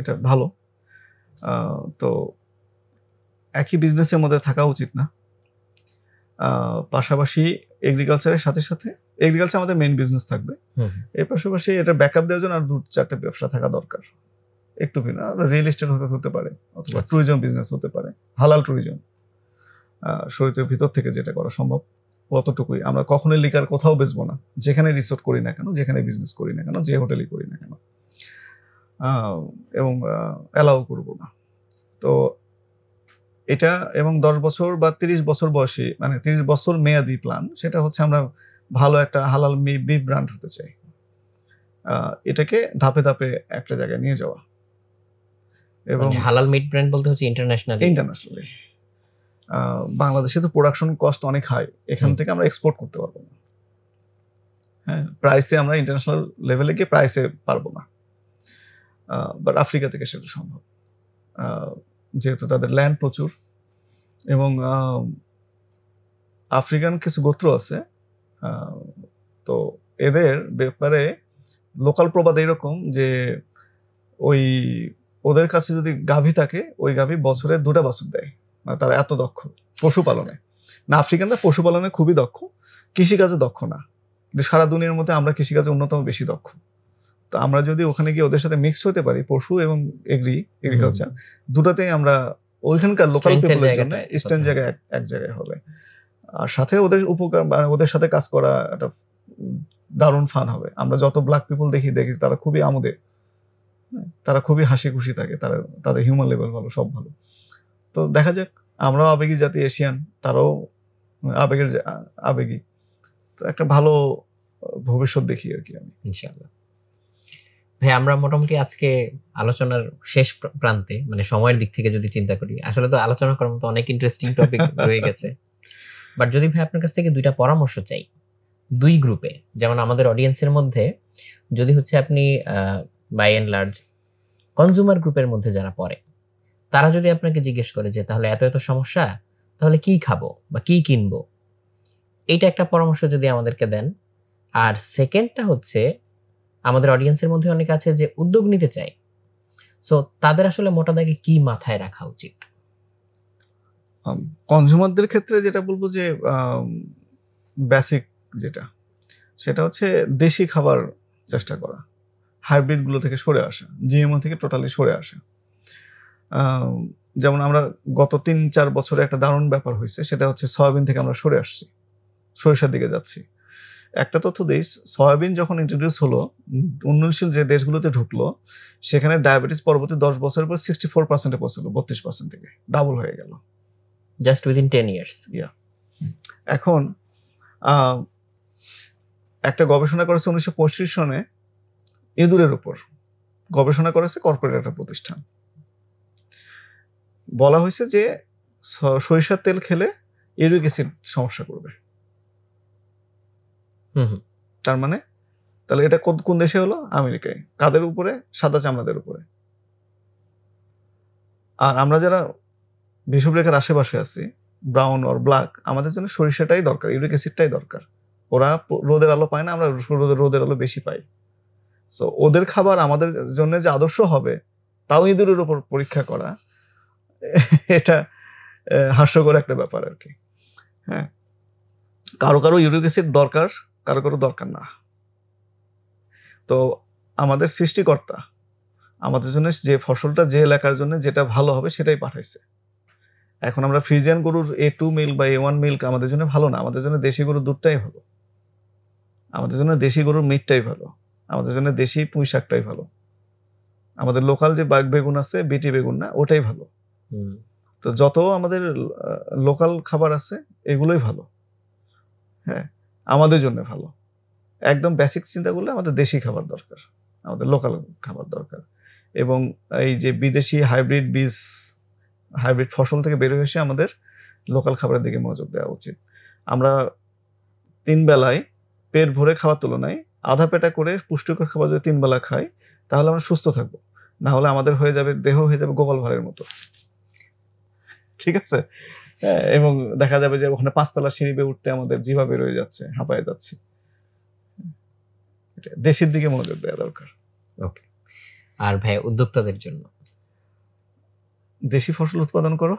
এটা ভালো তো একই বিজনেসের মধ্যে থাকা উচিত না পাশাপাশি এগ্রিকালচারের সাথে সাথে এগ্রিকালচার আমাদের মেইন বিজনেস থাকবে এর পাশাপাশি এটা ব্যাকআপ দেওয়ার জন্য আর দু চারটে ব্যবসা থাকা দরকার একটু না রিয়েল এস্টেট হতে হতে পারে অথবা ট্যুরিজম আচ্ছা। বিজনেস হতে পারে হালাল ট্যুরিজম শরীরের ভিতর থেকে যেটা করা সম্ভব অতটুকুই আমরা কখনোই লিকার কোথাও বেচবো না যেখানে রিসোর্ট করি না কেন যেখানে বিজনেস করি না কেন যে হোটেলই করি না কেন এবং অ্যালাউ করব না তো এটা এবং দশ বছর বা তিরিশ বছর বয়সী মানে তিরিশ বছর মেয়াদি প্ল্যান সেটা হচ্ছে আমরা ভালো একটা হালাল মি বি ব্র্যান্ড হতে চাই এটাকে ধাপে ধাপে একটা জায়গায় নিয়ে যাওয়া এবং মানে হালাল মিট ব্র্যান্ড বলতে হচ্ছে ইন্টারন্যাশনাল ইন্টারন্যাশনালি বাংলাদেশে তো প্রোডাকশন কস্ট অনেক হাই এখান থেকে আমরা এক্সপোর্ট করতে পারবো না হ্যাঁ প্রাইসে আমরা ইন্টারন্যাশনাল লেভেলে গিয়ে প্রাইসে পারবো না বাট আফ্রিকা থেকে সেটা সম্ভব যেহেতু তাদের ল্যান্ড প্রচুর এবং আফ্রিকান কিছু গোত্র আছে তো এদের ব্যাপারে লোকাল প্রবাদ এরকম যে ওই ওদের কাছে যদি গাভী থাকে ওই গাভী বছরে দুটা বাছুর দেয় মানে তারা এত দক্ষ পশুপালনে না আফ্রিকানরা পশুপালনে খুবই দক্ষ কৃষিকাজে দক্ষ না সারা দুনিয়ার মধ্যে আমরা কৃষিকাজে অন্যতম বেশি দক্ষ তো আমরা যদি ওখানে গিয়ে ওদের সাথে মিক্স হতে পারি পশু এবং এগ্রি এগ্রিকালচার দুটাতেই আমরা ওইখানকার লোকাল পিপলের জন্য ইস্টার্ন আচ্ছা। জায়গায় এক জায়গায় হবে আর সাথে ওদের উপকার মানে ওদের সাথে কাজ করা একটা দারুণ ফান হবে আমরা যত ব্ল্যাক পিপল দেখি দেখি তারা খুবই আমোদে তারা খুবই হাসি খুশি থাকে তারা তাদের হিউম্যান লেভেল ভালো সব ভালো তো দেখা যাক আমরাও আবেগী জাতি এশিয়ান তারাও আবেগের আবেগী তো একটা ভালো ভবিষ্যৎ দেখি আর কি আমি ইনশাআল্লাহ ভাই আমরা মোটামুটি আজকে আলোচনার শেষ প্রান্তে মানে সময়ের দিক থেকে যদি চিন্তা করি আসলে তো আলোচনা করার মতো অনেক ইন্টারেস্টিং টপিক রয়ে গেছে বাট যদি ভাই আপনার কাছ থেকে দুইটা পরামর্শ চাই দুই গ্রুপে যেমন আমাদের অডিয়েন্সের মধ্যে যদি হচ্ছে আপনি বাই এন্ড লার্জ কনজিউমার গ্রুপের মধ্যে যারা পড়ে তারা যদি আপনাকে জিজ্ঞেস করে যে তাহলে এত এত সমস্যা তাহলে কি খাবো বা কি কিনবো এইটা একটা পরামর্শ যদি আমাদেরকে দেন আর সেকেন্ডটা হচ্ছে আমাদের অডিয়েন্সের মধ্যে অনেক আছে যে উদ্যোগ নিতে চায় সো তাদের আসলে মোটা দাগে কি মাথায় রাখা উচিত কনজিউমারদের um, ক্ষেত্রে যেটা বলবো যে বেসিক um, যেটা সেটা হচ্ছে দেশি খাবার চেষ্টা করা হাইব্রিডগুলো থেকে সরে আসা জিএমও থেকে টোটালি সরে আসা um, যেমন আমরা গত তিন চার বছরে একটা দারুণ ব্যাপার হয়েছে সেটা হচ্ছে সয়াবিন থেকে আমরা সরে আসছি সরিষার দিকে যাচ্ছি একটা তথ্য দিই সয়াবিন যখন ইন্ট্রোডিউস হলো উন্নয়নশীল যে দেশগুলোতে ঢুকলো সেখানে ডায়াবেটিস পরবর্তী দশ বছরের পর সিক্সটি ফোর পার্সেন্টে পৌঁছলো বত্রিশ পার্সেন্ট থেকে ডাবল হয়ে গেল just within ten years yeah এখন একটা গবেষণা করেছে উনিশশো পঁচিশ সনে ইঁদুরের উপর গবেষণা করেছে কর্পোরেট একটা প্রতিষ্ঠান বলা হয়েছে যে সরিষার তেল খেলে ইউরিক অ্যাসিড সমস্যা করবে তার মানে তাহলে এটা কোন কোন দেশে হলো আমেরিকায় কাদের উপরে সাদা চামড়াদের উপরে আর আমরা যারা বিষুবরেখার আশেপাশে আছি ব্রাউন অর ব্ল্যাক আমাদের জন্য সরিষাটাই দরকার ইউরিক অ্যাসিডটাই দরকার ওরা রোদের আলো পায় না আমরা রোদের রোদের আলো বেশি পাই সো ওদের খাবার আমাদের জন্য যে আদর্শ হবে তাও ইঁদুরের ওপর পরীক্ষা করা এটা হাস্যকর একটা ব্যাপার আর কি হ্যাঁ কারো কারো ইউরিক অ্যাসিড দরকার কারো কারো দরকার না তো আমাদের সৃষ্টিকর্তা আমাদের জন্য যে ফসলটা যে এলাকার জন্য যেটা ভালো হবে সেটাই পাঠাইছে এখন আমরা ফ্রিজিয়ান গরুর এ টু মিল্ক বা এ ওয়ান মিল্ক আমাদের জন্য ভালো না আমাদের জন্য দেশি গরুর দুধটাই ভালো আমাদের জন্য দেশি গরুর মিটটাই ভালো আমাদের জন্য দেশি পুঁই শাকটাই ভালো আমাদের লোকাল যে বাঘ বেগুন আছে বিটি বেগুন না ওটাই ভালো তো যত আমাদের লোকাল খাবার আছে এগুলোই ভালো হ্যাঁ আমাদের জন্য ভালো একদম বেসিক চিন্তা করলে আমাদের দেশি খাবার দরকার আমাদের লোকাল খাবার দরকার এবং এই যে বিদেশি হাইব্রিড বীজ হাইব্রিড ফসল থেকে বেরো এসে আমাদের লোকাল খাবারের দিকে মনোযোগ দেওয়া উচিত আমরা তিন বেলায় পেট ভরে খাওয়ার তুলনায় আধা পেটা করে পুষ্টিকর খাবার যদি তিন বেলা খাই তাহলে আমরা সুস্থ থাকবো না হলে আমাদের হয়ে যাবে দেহ হয়ে যাবে গোপাল ভাঁড়ের মতো ঠিক আছে এবং দেখা যাবে যে ওখানে পাঁচতলা সিঁড়ি বেয়ে উঠতে আমাদের যেভাবে রয়ে যাচ্ছে হাঁপায় যাচ্ছে দেশের দিকে মনোযোগ দেওয়া দরকার ওকে আর ভাই উদ্যোক্তাদের জন্য দেশি ফসল উৎপাদন করো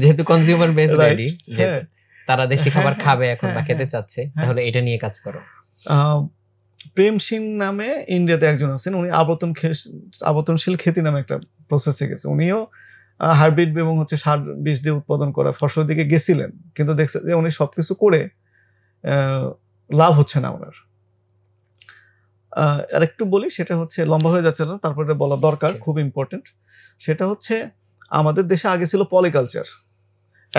যেহেতু কনজিউমার বেস রেডি তারা দেশি খাবার হ্যাঁ, খাবে এখন বা হ্যাঁ, খেতে হ্যাঁ, চাচ্ছে তাহলে এটা নিয়ে কাজ করো প্রেম সিং নামে ইন্ডিয়াতে একজন আছেন উনি আবর্তন আবর্তনশীল খেতি নামে একটা প্রসেসে গেছে উনিও হাইব্রিড এবং হচ্ছে সার বীজ দিয়ে উৎপাদন করা ফসলের দিকে গেছিলেন কিন্তু দেখছে যে উনি সব কিছু করে লাভ হচ্ছে না ওনার আর একটু বলি সেটা হচ্ছে লম্বা হয়ে যাচ্ছে না তারপরে বলা দরকার আচ্ছা। খুব ইম্পর্টেন্ট সেটা হচ্ছে আমাদের দেশে আগে ছিল পলিকালচার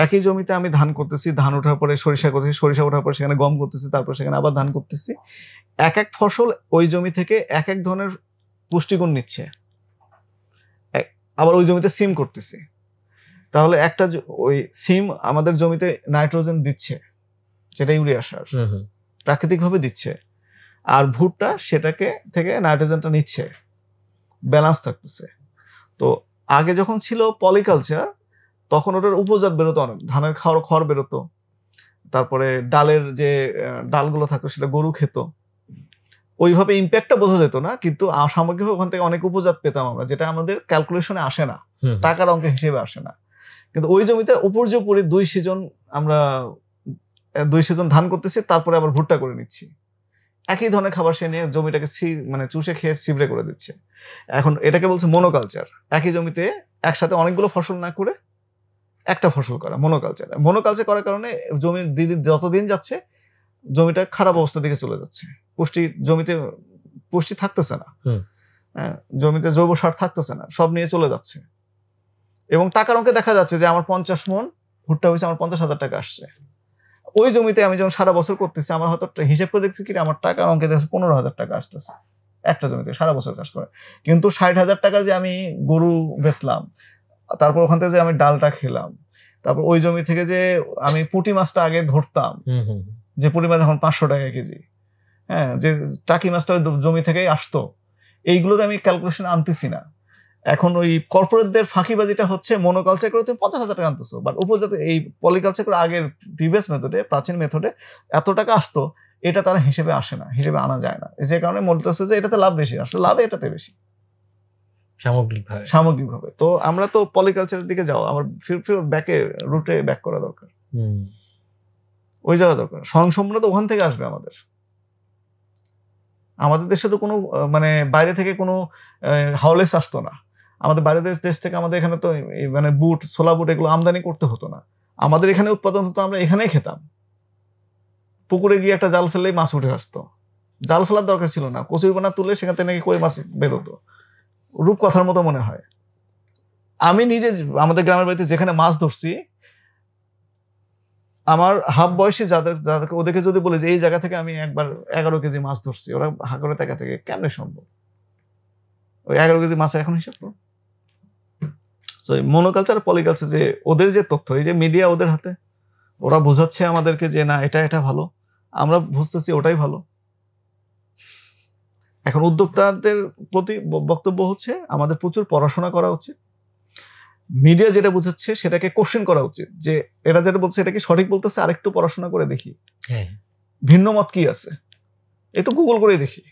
একই জমিতে আমি ধান করতেছি ধান ওঠার পরে সরিষা করতেছি সরিষা ওঠার পরে সেখানে গম করতেছি তারপর সেখানে আবার ধান করতেছি এক এক ফসল ওই জমি থেকে এক এক ধরনের পুষ্টিগুণ নিচ্ছে আবার ওই জমিতে সিম করতেছি তাহলে একটা ওই সিম আমাদের জমিতে নাইট্রোজেন দিচ্ছে সেটা ইউরিয়া সার প্রাকৃতিকভাবে দিচ্ছে আর ভুট্টা সেটাকে থেকে নাইট্রোজেনটা নিচ্ছে ব্যালান্স থাকতেছে তো আগে যখন ছিল পলিকালচার তখন ওটার উপজাত বেরোতো অনেক ধানের খাওয়ার খড় বেরোতো তারপরে ডালের যে ডালগুলো থাকতো সেটা গরু খেত ওইভাবে ইম্প্যাক্টটা বোঝা যেত না কিন্তু সামগ্রিকভাবে ওখান থেকে অনেক উপজাত পেতাম আমরা যেটা আমাদের ক্যালকুলেশনে আসে না টাকার অঙ্ক হিসেবে আসে না কিন্তু ওই জমিতে উপর্যুপরি দুই সিজন আমরা দুই সিজন ধান করতেছি তারপরে আবার ভুট্টা করে নিচ্ছি একই ধরনের খাবার সে নিয়ে জমিটাকে মানে চুষে খেয়ে ছিবড়ে করে দিচ্ছে এখন এটাকে বলছে মনোকালচার একই জমিতে একসাথে অনেকগুলো ফসল না করে একটা ফসল করা মনোকালচার মনোকালচার করার কারণে জমি যতদিন যাচ্ছে জমিটা খারাপ অবস্থার দিকে চলে যাচ্ছে পুষ্টি জমিতে পুষ্টি থাকতেছে না হ্যাঁ, জমিতে জৈব সার থাকতেছে না সব নিয়ে চলে যাচ্ছে এবং টাকার অঙ্কে দেখা যাচ্ছে যে আমার পঞ্চাশ মন ভুট্টা হয়েছে আমার পঞ্চাশ হাজার টাকা আসছে ওই জমিতে আমি যখন সারা বছর করতেছি আমার হয়তো হিসেব করে দেখছি কি আমার টাকার অঙ্কে দেখছে পনেরো হাজার টাকা আসতেছে একটা জমিতে সারা বছর চাষ করে কিন্তু ষাট হাজার টাকার যে আমি গরু বেচলাম তারপর ওখান থেকে যে আমি ডালটা খেলাম তারপর ওই জমি থেকে যে আমি পুঁটি মাছটা আগে ধরতাম যে পরিমাণ এখন পাঁচশো টাকা কেজি হ্যাঁ যে টাকি মাছটা জমি থেকেই আসতো এইগুলোতে আমি ক্যালকুলেশন আনতেছি না এখন ওই কর্পোরেটদের ফাঁকিবাজিটা হচ্ছে মনোকালচার করে তুমি পঞ্চাশ হাজার টাকা আনতেছো বাট উপজাতি এই পলিকালচার করে আগের প্রিভিয়াস মেথডে প্রাচীন মেথডে এত টাকা আসতো এটা তারা হিসেবে আসে না হিসেবে আনা যায় না যে কারণে মনে হচ্ছে যে এটাতে লাভ বেশি আসলে লাভ এটাতে বেশি সামগ্রিকভাবে সামগ্রিকভাবে তো আমরা তো পলিকালচারের দিকে যাও আমার ফির ব্যাকে রুটে ব্যাক করা দরকার হুম ওই জায়গা দরকার স্বয়ং ওখান থেকে আসবে আমাদের আমাদের দেশে তো কোনো মানে বাইরে থেকে কোনো হাওলেস আসতো না আমাদের বাইরের দেশ দেশ থেকে আমাদের এখানে তো মানে বুট ছোলা বুট এগুলো আমদানি করতে হতো না আমাদের এখানে উৎপাদন হতো আমরা এখানেই খেতাম পুকুরে গিয়ে একটা জাল ফেললেই মাছ উঠে আসতো জাল ফেলার দরকার ছিল না কচুরিপানা তুলে সেখান থেকে নাকি কই মাছ বেরোতো রূপ কথার মতো মনে হয় আমি নিজে আমাদের গ্রামের বাড়িতে যেখানে মাছ ধরছি আমার হাফ বয়সে যাদের যাদেরকে ওদেরকে যদি বলে যে এই জায়গা থেকে আমি একবার এগারো কেজি মাছ ধরছি ওরা হাঁকড়ে টাকা থেকে কেমনে সম্ভব ওই এগারো কেজি মাছ এখন হিসাব করো তো মনোকালচার পলিকালচার যে ওদের যে তথ্য এই যে মিডিয়া ওদের হাতে ওরা বোঝাচ্ছে আমাদেরকে যে না এটা এটা ভালো আমরা বুঝতেছি ওটাই ভালো এখন উদ্যোক্তাদের প্রতি বক্তব্য হচ্ছে আমাদের প্রচুর পড়াশোনা করা উচিত মিডিয়া যেটা বুঝাচ্ছে সেটাকে কোশ্চেন করা উচিত যে এটা যেটা বলছে এটা কি সঠিক বলতেছে আরেকটু পড়াশোনা করে দেখি হ্যাঁ। ভিন্ন মত কি আছে একটু গুগল করে দেখি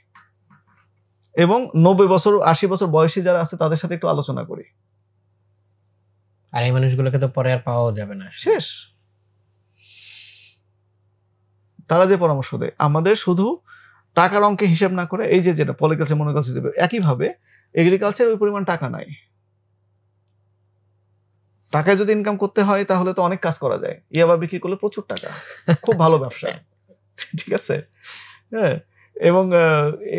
এবং নব্বই বছর আশি বছর বয়সী যারা আছে তাদের সাথে একটু আলোচনা করি আর এই মানুষগুলোকে তো পরে আর পাওয়া যাবে না শেষ তারা যে পরামর্শ দেয় আমাদের শুধু টাকার অঙ্কে হিসাব না করে এই যে যেটা পলিকালচার মনোকালচার দেবে একইভাবে এগ্রিকালচার ওই পরিমাণ টাকা নাই টাকায় যদি ইনকাম করতে হয় তাহলে তো অনেক কাজ করা যায় ইয়াবা বিক্রি করলে প্রচুর টাকা খুব ভালো ব্যবসা ঠিক আছে হ্যাঁ এবং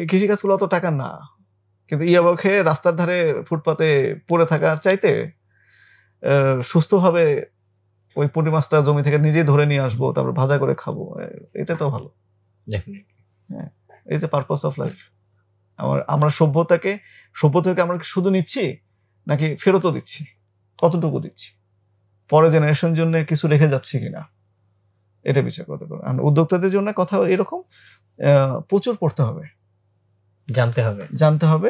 কৃষিকাজগুলো অত টাকা না কিন্তু ইয়াবা খেয়ে রাস্তার ধারে ফুটপাতে পড়ে থাকার চাইতে সুস্থভাবে ওই পুঁটি মাছটা জমি থেকে নিজেই ধরে নিয়ে আসবো তারপর ভাজা করে খাবো এটা তো ভালো হ্যাঁ এই যে পারপাস অফ লাইফ আমার আমরা সভ্যতাকে সভ্যতাকে আমরা শুধু নিচ্ছি নাকি ফেরতও দিচ্ছি কতটুকু দিচ্ছি পরে জেনারেশন জন্য কিছু রেখে যাচ্ছি কিনা এটা বিচার করতে পারবে আর উদ্যোক্তাদের জন্য কথা এরকম প্রচুর পড়তে হবে জানতে হবে জানতে হবে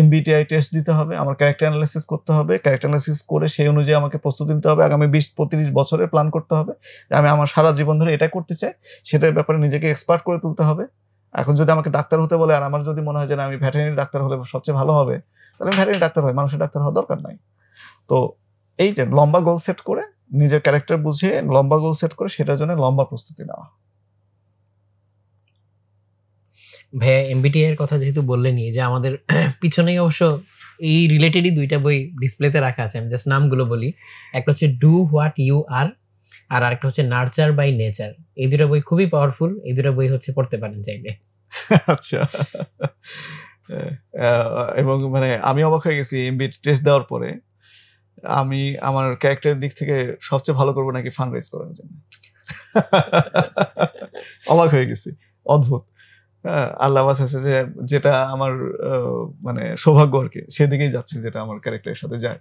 এমবিটিআই টেস্ট দিতে হবে আমার ক্যারেক্টার অ্যানালাইসিস করতে হবে ক্যারেক্টার অ্যানালাইসিস করে সেই অনুযায়ী আমাকে প্রস্তুতি নিতে হবে আগামী বিশ পঁয়ত্রিশ বছরে প্ল্যান করতে হবে আমি আমার সারা জীবন ধরে এটা করতে চাই সেটার ব্যাপারে নিজেকে এক্সপার্ট করে তুলতে হবে এখন যদি আমাকে ডাক্তার হতে বলে আর আমার যদি মনে হয় যে আমি ভ্যাটেরিনারি ডাক্তার হলে সবচেয়ে ভালো হবে তাহলে ভ্যাটেরি ডাক্তার হয় মানুষের ডাক্তার হওয়া দরকার নাই তো এই যে লম্বা গোল সেট করে নিজের ক্যারেক্টার বুঝিয়ে লম্বা গোল সেট করে সেটার জন্য লম্বা প্রস্তুতি নেওয়া ভাইয়া এমবিটিআই এর কথা যেহেতু বললেনই যে আমাদের পিছনেই অবশ্য এই রিলেটেডই দুইটা বই ডিসপ্লেতে রাখা আছে আমি জাস্ট নামগুলো বলি একটা হচ্ছে ডু হোয়াট ইউ আর আর আরেকটা হচ্ছে নার্চার বাই নেচার এই দুটো বই খুবই পাওয়ারফুল এই দুটো বই হচ্ছে পড়তে পারেন চাইলে আচ্ছা এবং মানে আমি অবাক হয়ে গেছি এমবি টেস্ট দেওয়ার পরে আমি আমার ক্যারেক্টারের দিক থেকে সবচেয়ে ভালো করবো নাকি ফান্ড রাইজ করার জন্য অবাক হয়ে গেছি অদ্ভুত আল্লাহ আছে যে যেটা আমার মানে সৌভাগ্য আর কি সেদিকেই যাচ্ছে যেটা আমার ক্যারেক্টারের সাথে যায়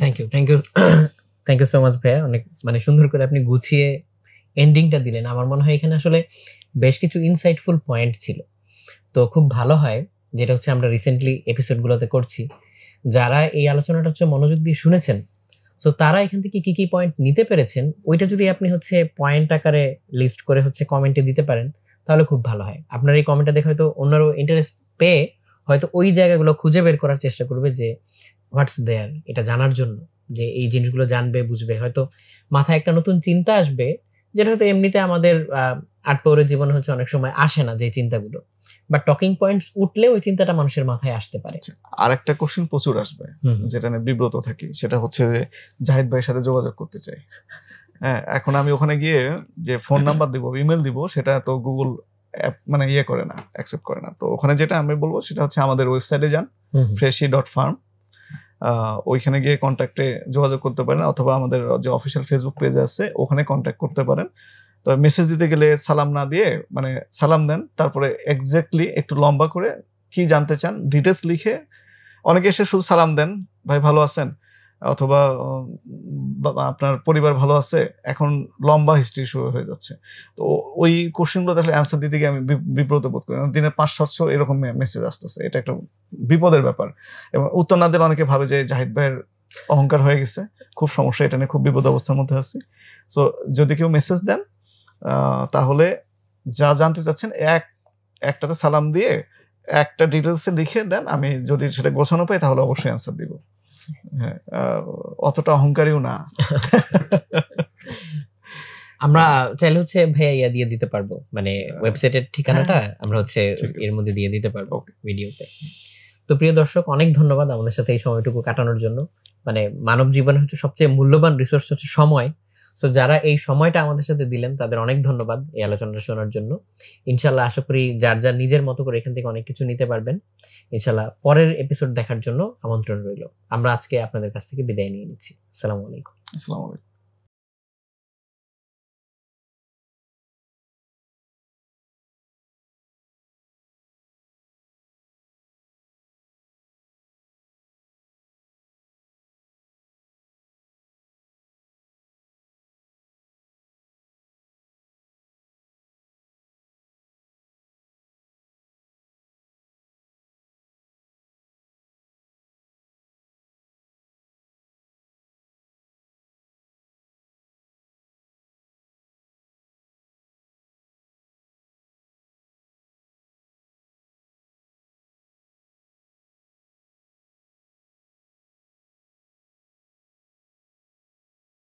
thank you thank you thank you so much ভাইয়া অনেক মানে সুন্দর করে আপনি গুছিয়ে এন্ডিংটা দিলেন আমার মনে হয় এখানে আসলে বেশ কিছু ইনসাইটফুল পয়েন্ট ছিল তো খুব ভালো হয় যেটা হচ্ছে আমরা রিসেন্টলি এপিসোডগুলোতে করছি যারা এই আলোচনাটা হচ্ছে মনোযোগ দিয়ে শুনেছেন সো তারা এখান থেকে কী কী পয়েন্ট নিতে পেরেছেন ওইটা যদি আপনি হচ্ছে পয়েন্ট আকারে লিস্ট করে হচ্ছে কমেন্টে দিতে পারেন তাহলে খুব ভালো হয় আপনার এই কমেন্টটা দেখে হয়তো অন্যরও ইন্টারেস্ট পেয়ে হয়তো ওই জায়গাগুলো খুঁজে বের করার চেষ্টা করবে যে হোয়াটস দেয়ার এটা জানার জন্য যে এই জিনিসগুলো জানবে বুঝবে হয়তো মাথায় একটা নতুন চিন্তা আসবে যেটা হয়তো এমনিতে আমাদের আটপৌরের জীবনে হচ্ছে অনেক সময় আসে না যে চিন্তাগুলো বা টকিং পয়েন্টস উঠলে ওই চিন্তাটা মানুষের মাথায় আসতে পারে আর একটা কোশ্চেন প্রচুর আসবে যেটা আমি বিব্রত থাকি সেটা হচ্ছে যে জাহিদ ভাইয়ের সাথে যোগাযোগ করতে চাই হ্যাঁ এখন আমি ওখানে গিয়ে যে ফোন নাম্বার দিব ইমেল দিব সেটা তো গুগল অ্যাপ মানে ইয়ে করে না অ্যাকসেপ্ট করে না তো ওখানে যেটা আমি বলবো সেটা হচ্ছে আমাদের ওয়েবসাইটে যান ফ্রেশি ডট ফার্ম ওইখানে গিয়ে কন্ট্যাক্টে যোগাযোগ করতে পারেন অথবা আমাদের যে অফিসিয়াল ফেসবুক পেজ আছে ওখানে কন্ট্যাক্ট করতে পারেন তো মেসেজ দিতে গেলে সালাম না দিয়ে মানে সালাম দেন তারপরে একজাক্টলি একটু লম্বা করে কি জানতে চান ডিটেলস লিখে অনেকে এসে শুধু সালাম দেন ভাই ভালো আছেন অথবা আপনার পরিবার ভালো আছে এখন লম্বা হিস্ট্রি শুরু হয়ে যাচ্ছে তো ওই কোশ্চেনগুলো তাহলে অ্যান্সার দিতে গিয়ে আমি বিব্রত বোধ করি দিনে পাঁচ সাতশো এরকম মেসেজ আসতেছে এটা একটা বিপদের ব্যাপার এবং উত্তর না দিলে অনেকে ভাবে যে জাহিদ ভাইয়ের অহংকার হয়ে গেছে খুব সমস্যা এটা নিয়ে খুব বিপদ অবস্থার মধ্যে আছি সো যদি কেউ মেসেজ দেন তাহলে যা জানতে চাচ্ছেন এক একটাতে সালাম দিয়ে একটা ডিটেলসে লিখে দেন আমি যদি সেটা গোছানো পাই তাহলে অবশ্যই অ্যান্সার দিব হ্যাঁ অতটা অহংকারীও না আমরা চাইলে হচ্ছে ভাইয়া ইয়া দিয়ে দিতে পারবো মানে ওয়েবসাইটের হ্যাঁ। ঠিকানাটা হ্যাঁ। আমরা হচ্ছে এর মধ্যে দিয়ে দিতে পারবো ভিডিওতে তো প্রিয় দর্শক অনেক ধন্যবাদ আমাদের সাথে এই সময়টুকু কাটানোর জন্য মানে মানব জীবনে হচ্ছে সবচেয়ে মূল্যবান রিসোর্স হচ্ছে সময় সো যারা এই সময়টা আমাদের সাথে দিলেন তাদের অনেক ধন্যবাদ এই আলোচনাটা শোনার জন্য ইনশাল্লাহ আশা করি যার যার নিজের মতো করে এখান থেকে অনেক কিছু নিতে পারবেন ইনশাল্লাহ পরের এপিসোড দেখার জন্য আমন্ত্রণ রইল আমরা আজকে আপনাদের কাছ থেকে বিদায় নিয়ে নিচ্ছি আসসালামু আলাইকুম আসসালামু আলাইকুম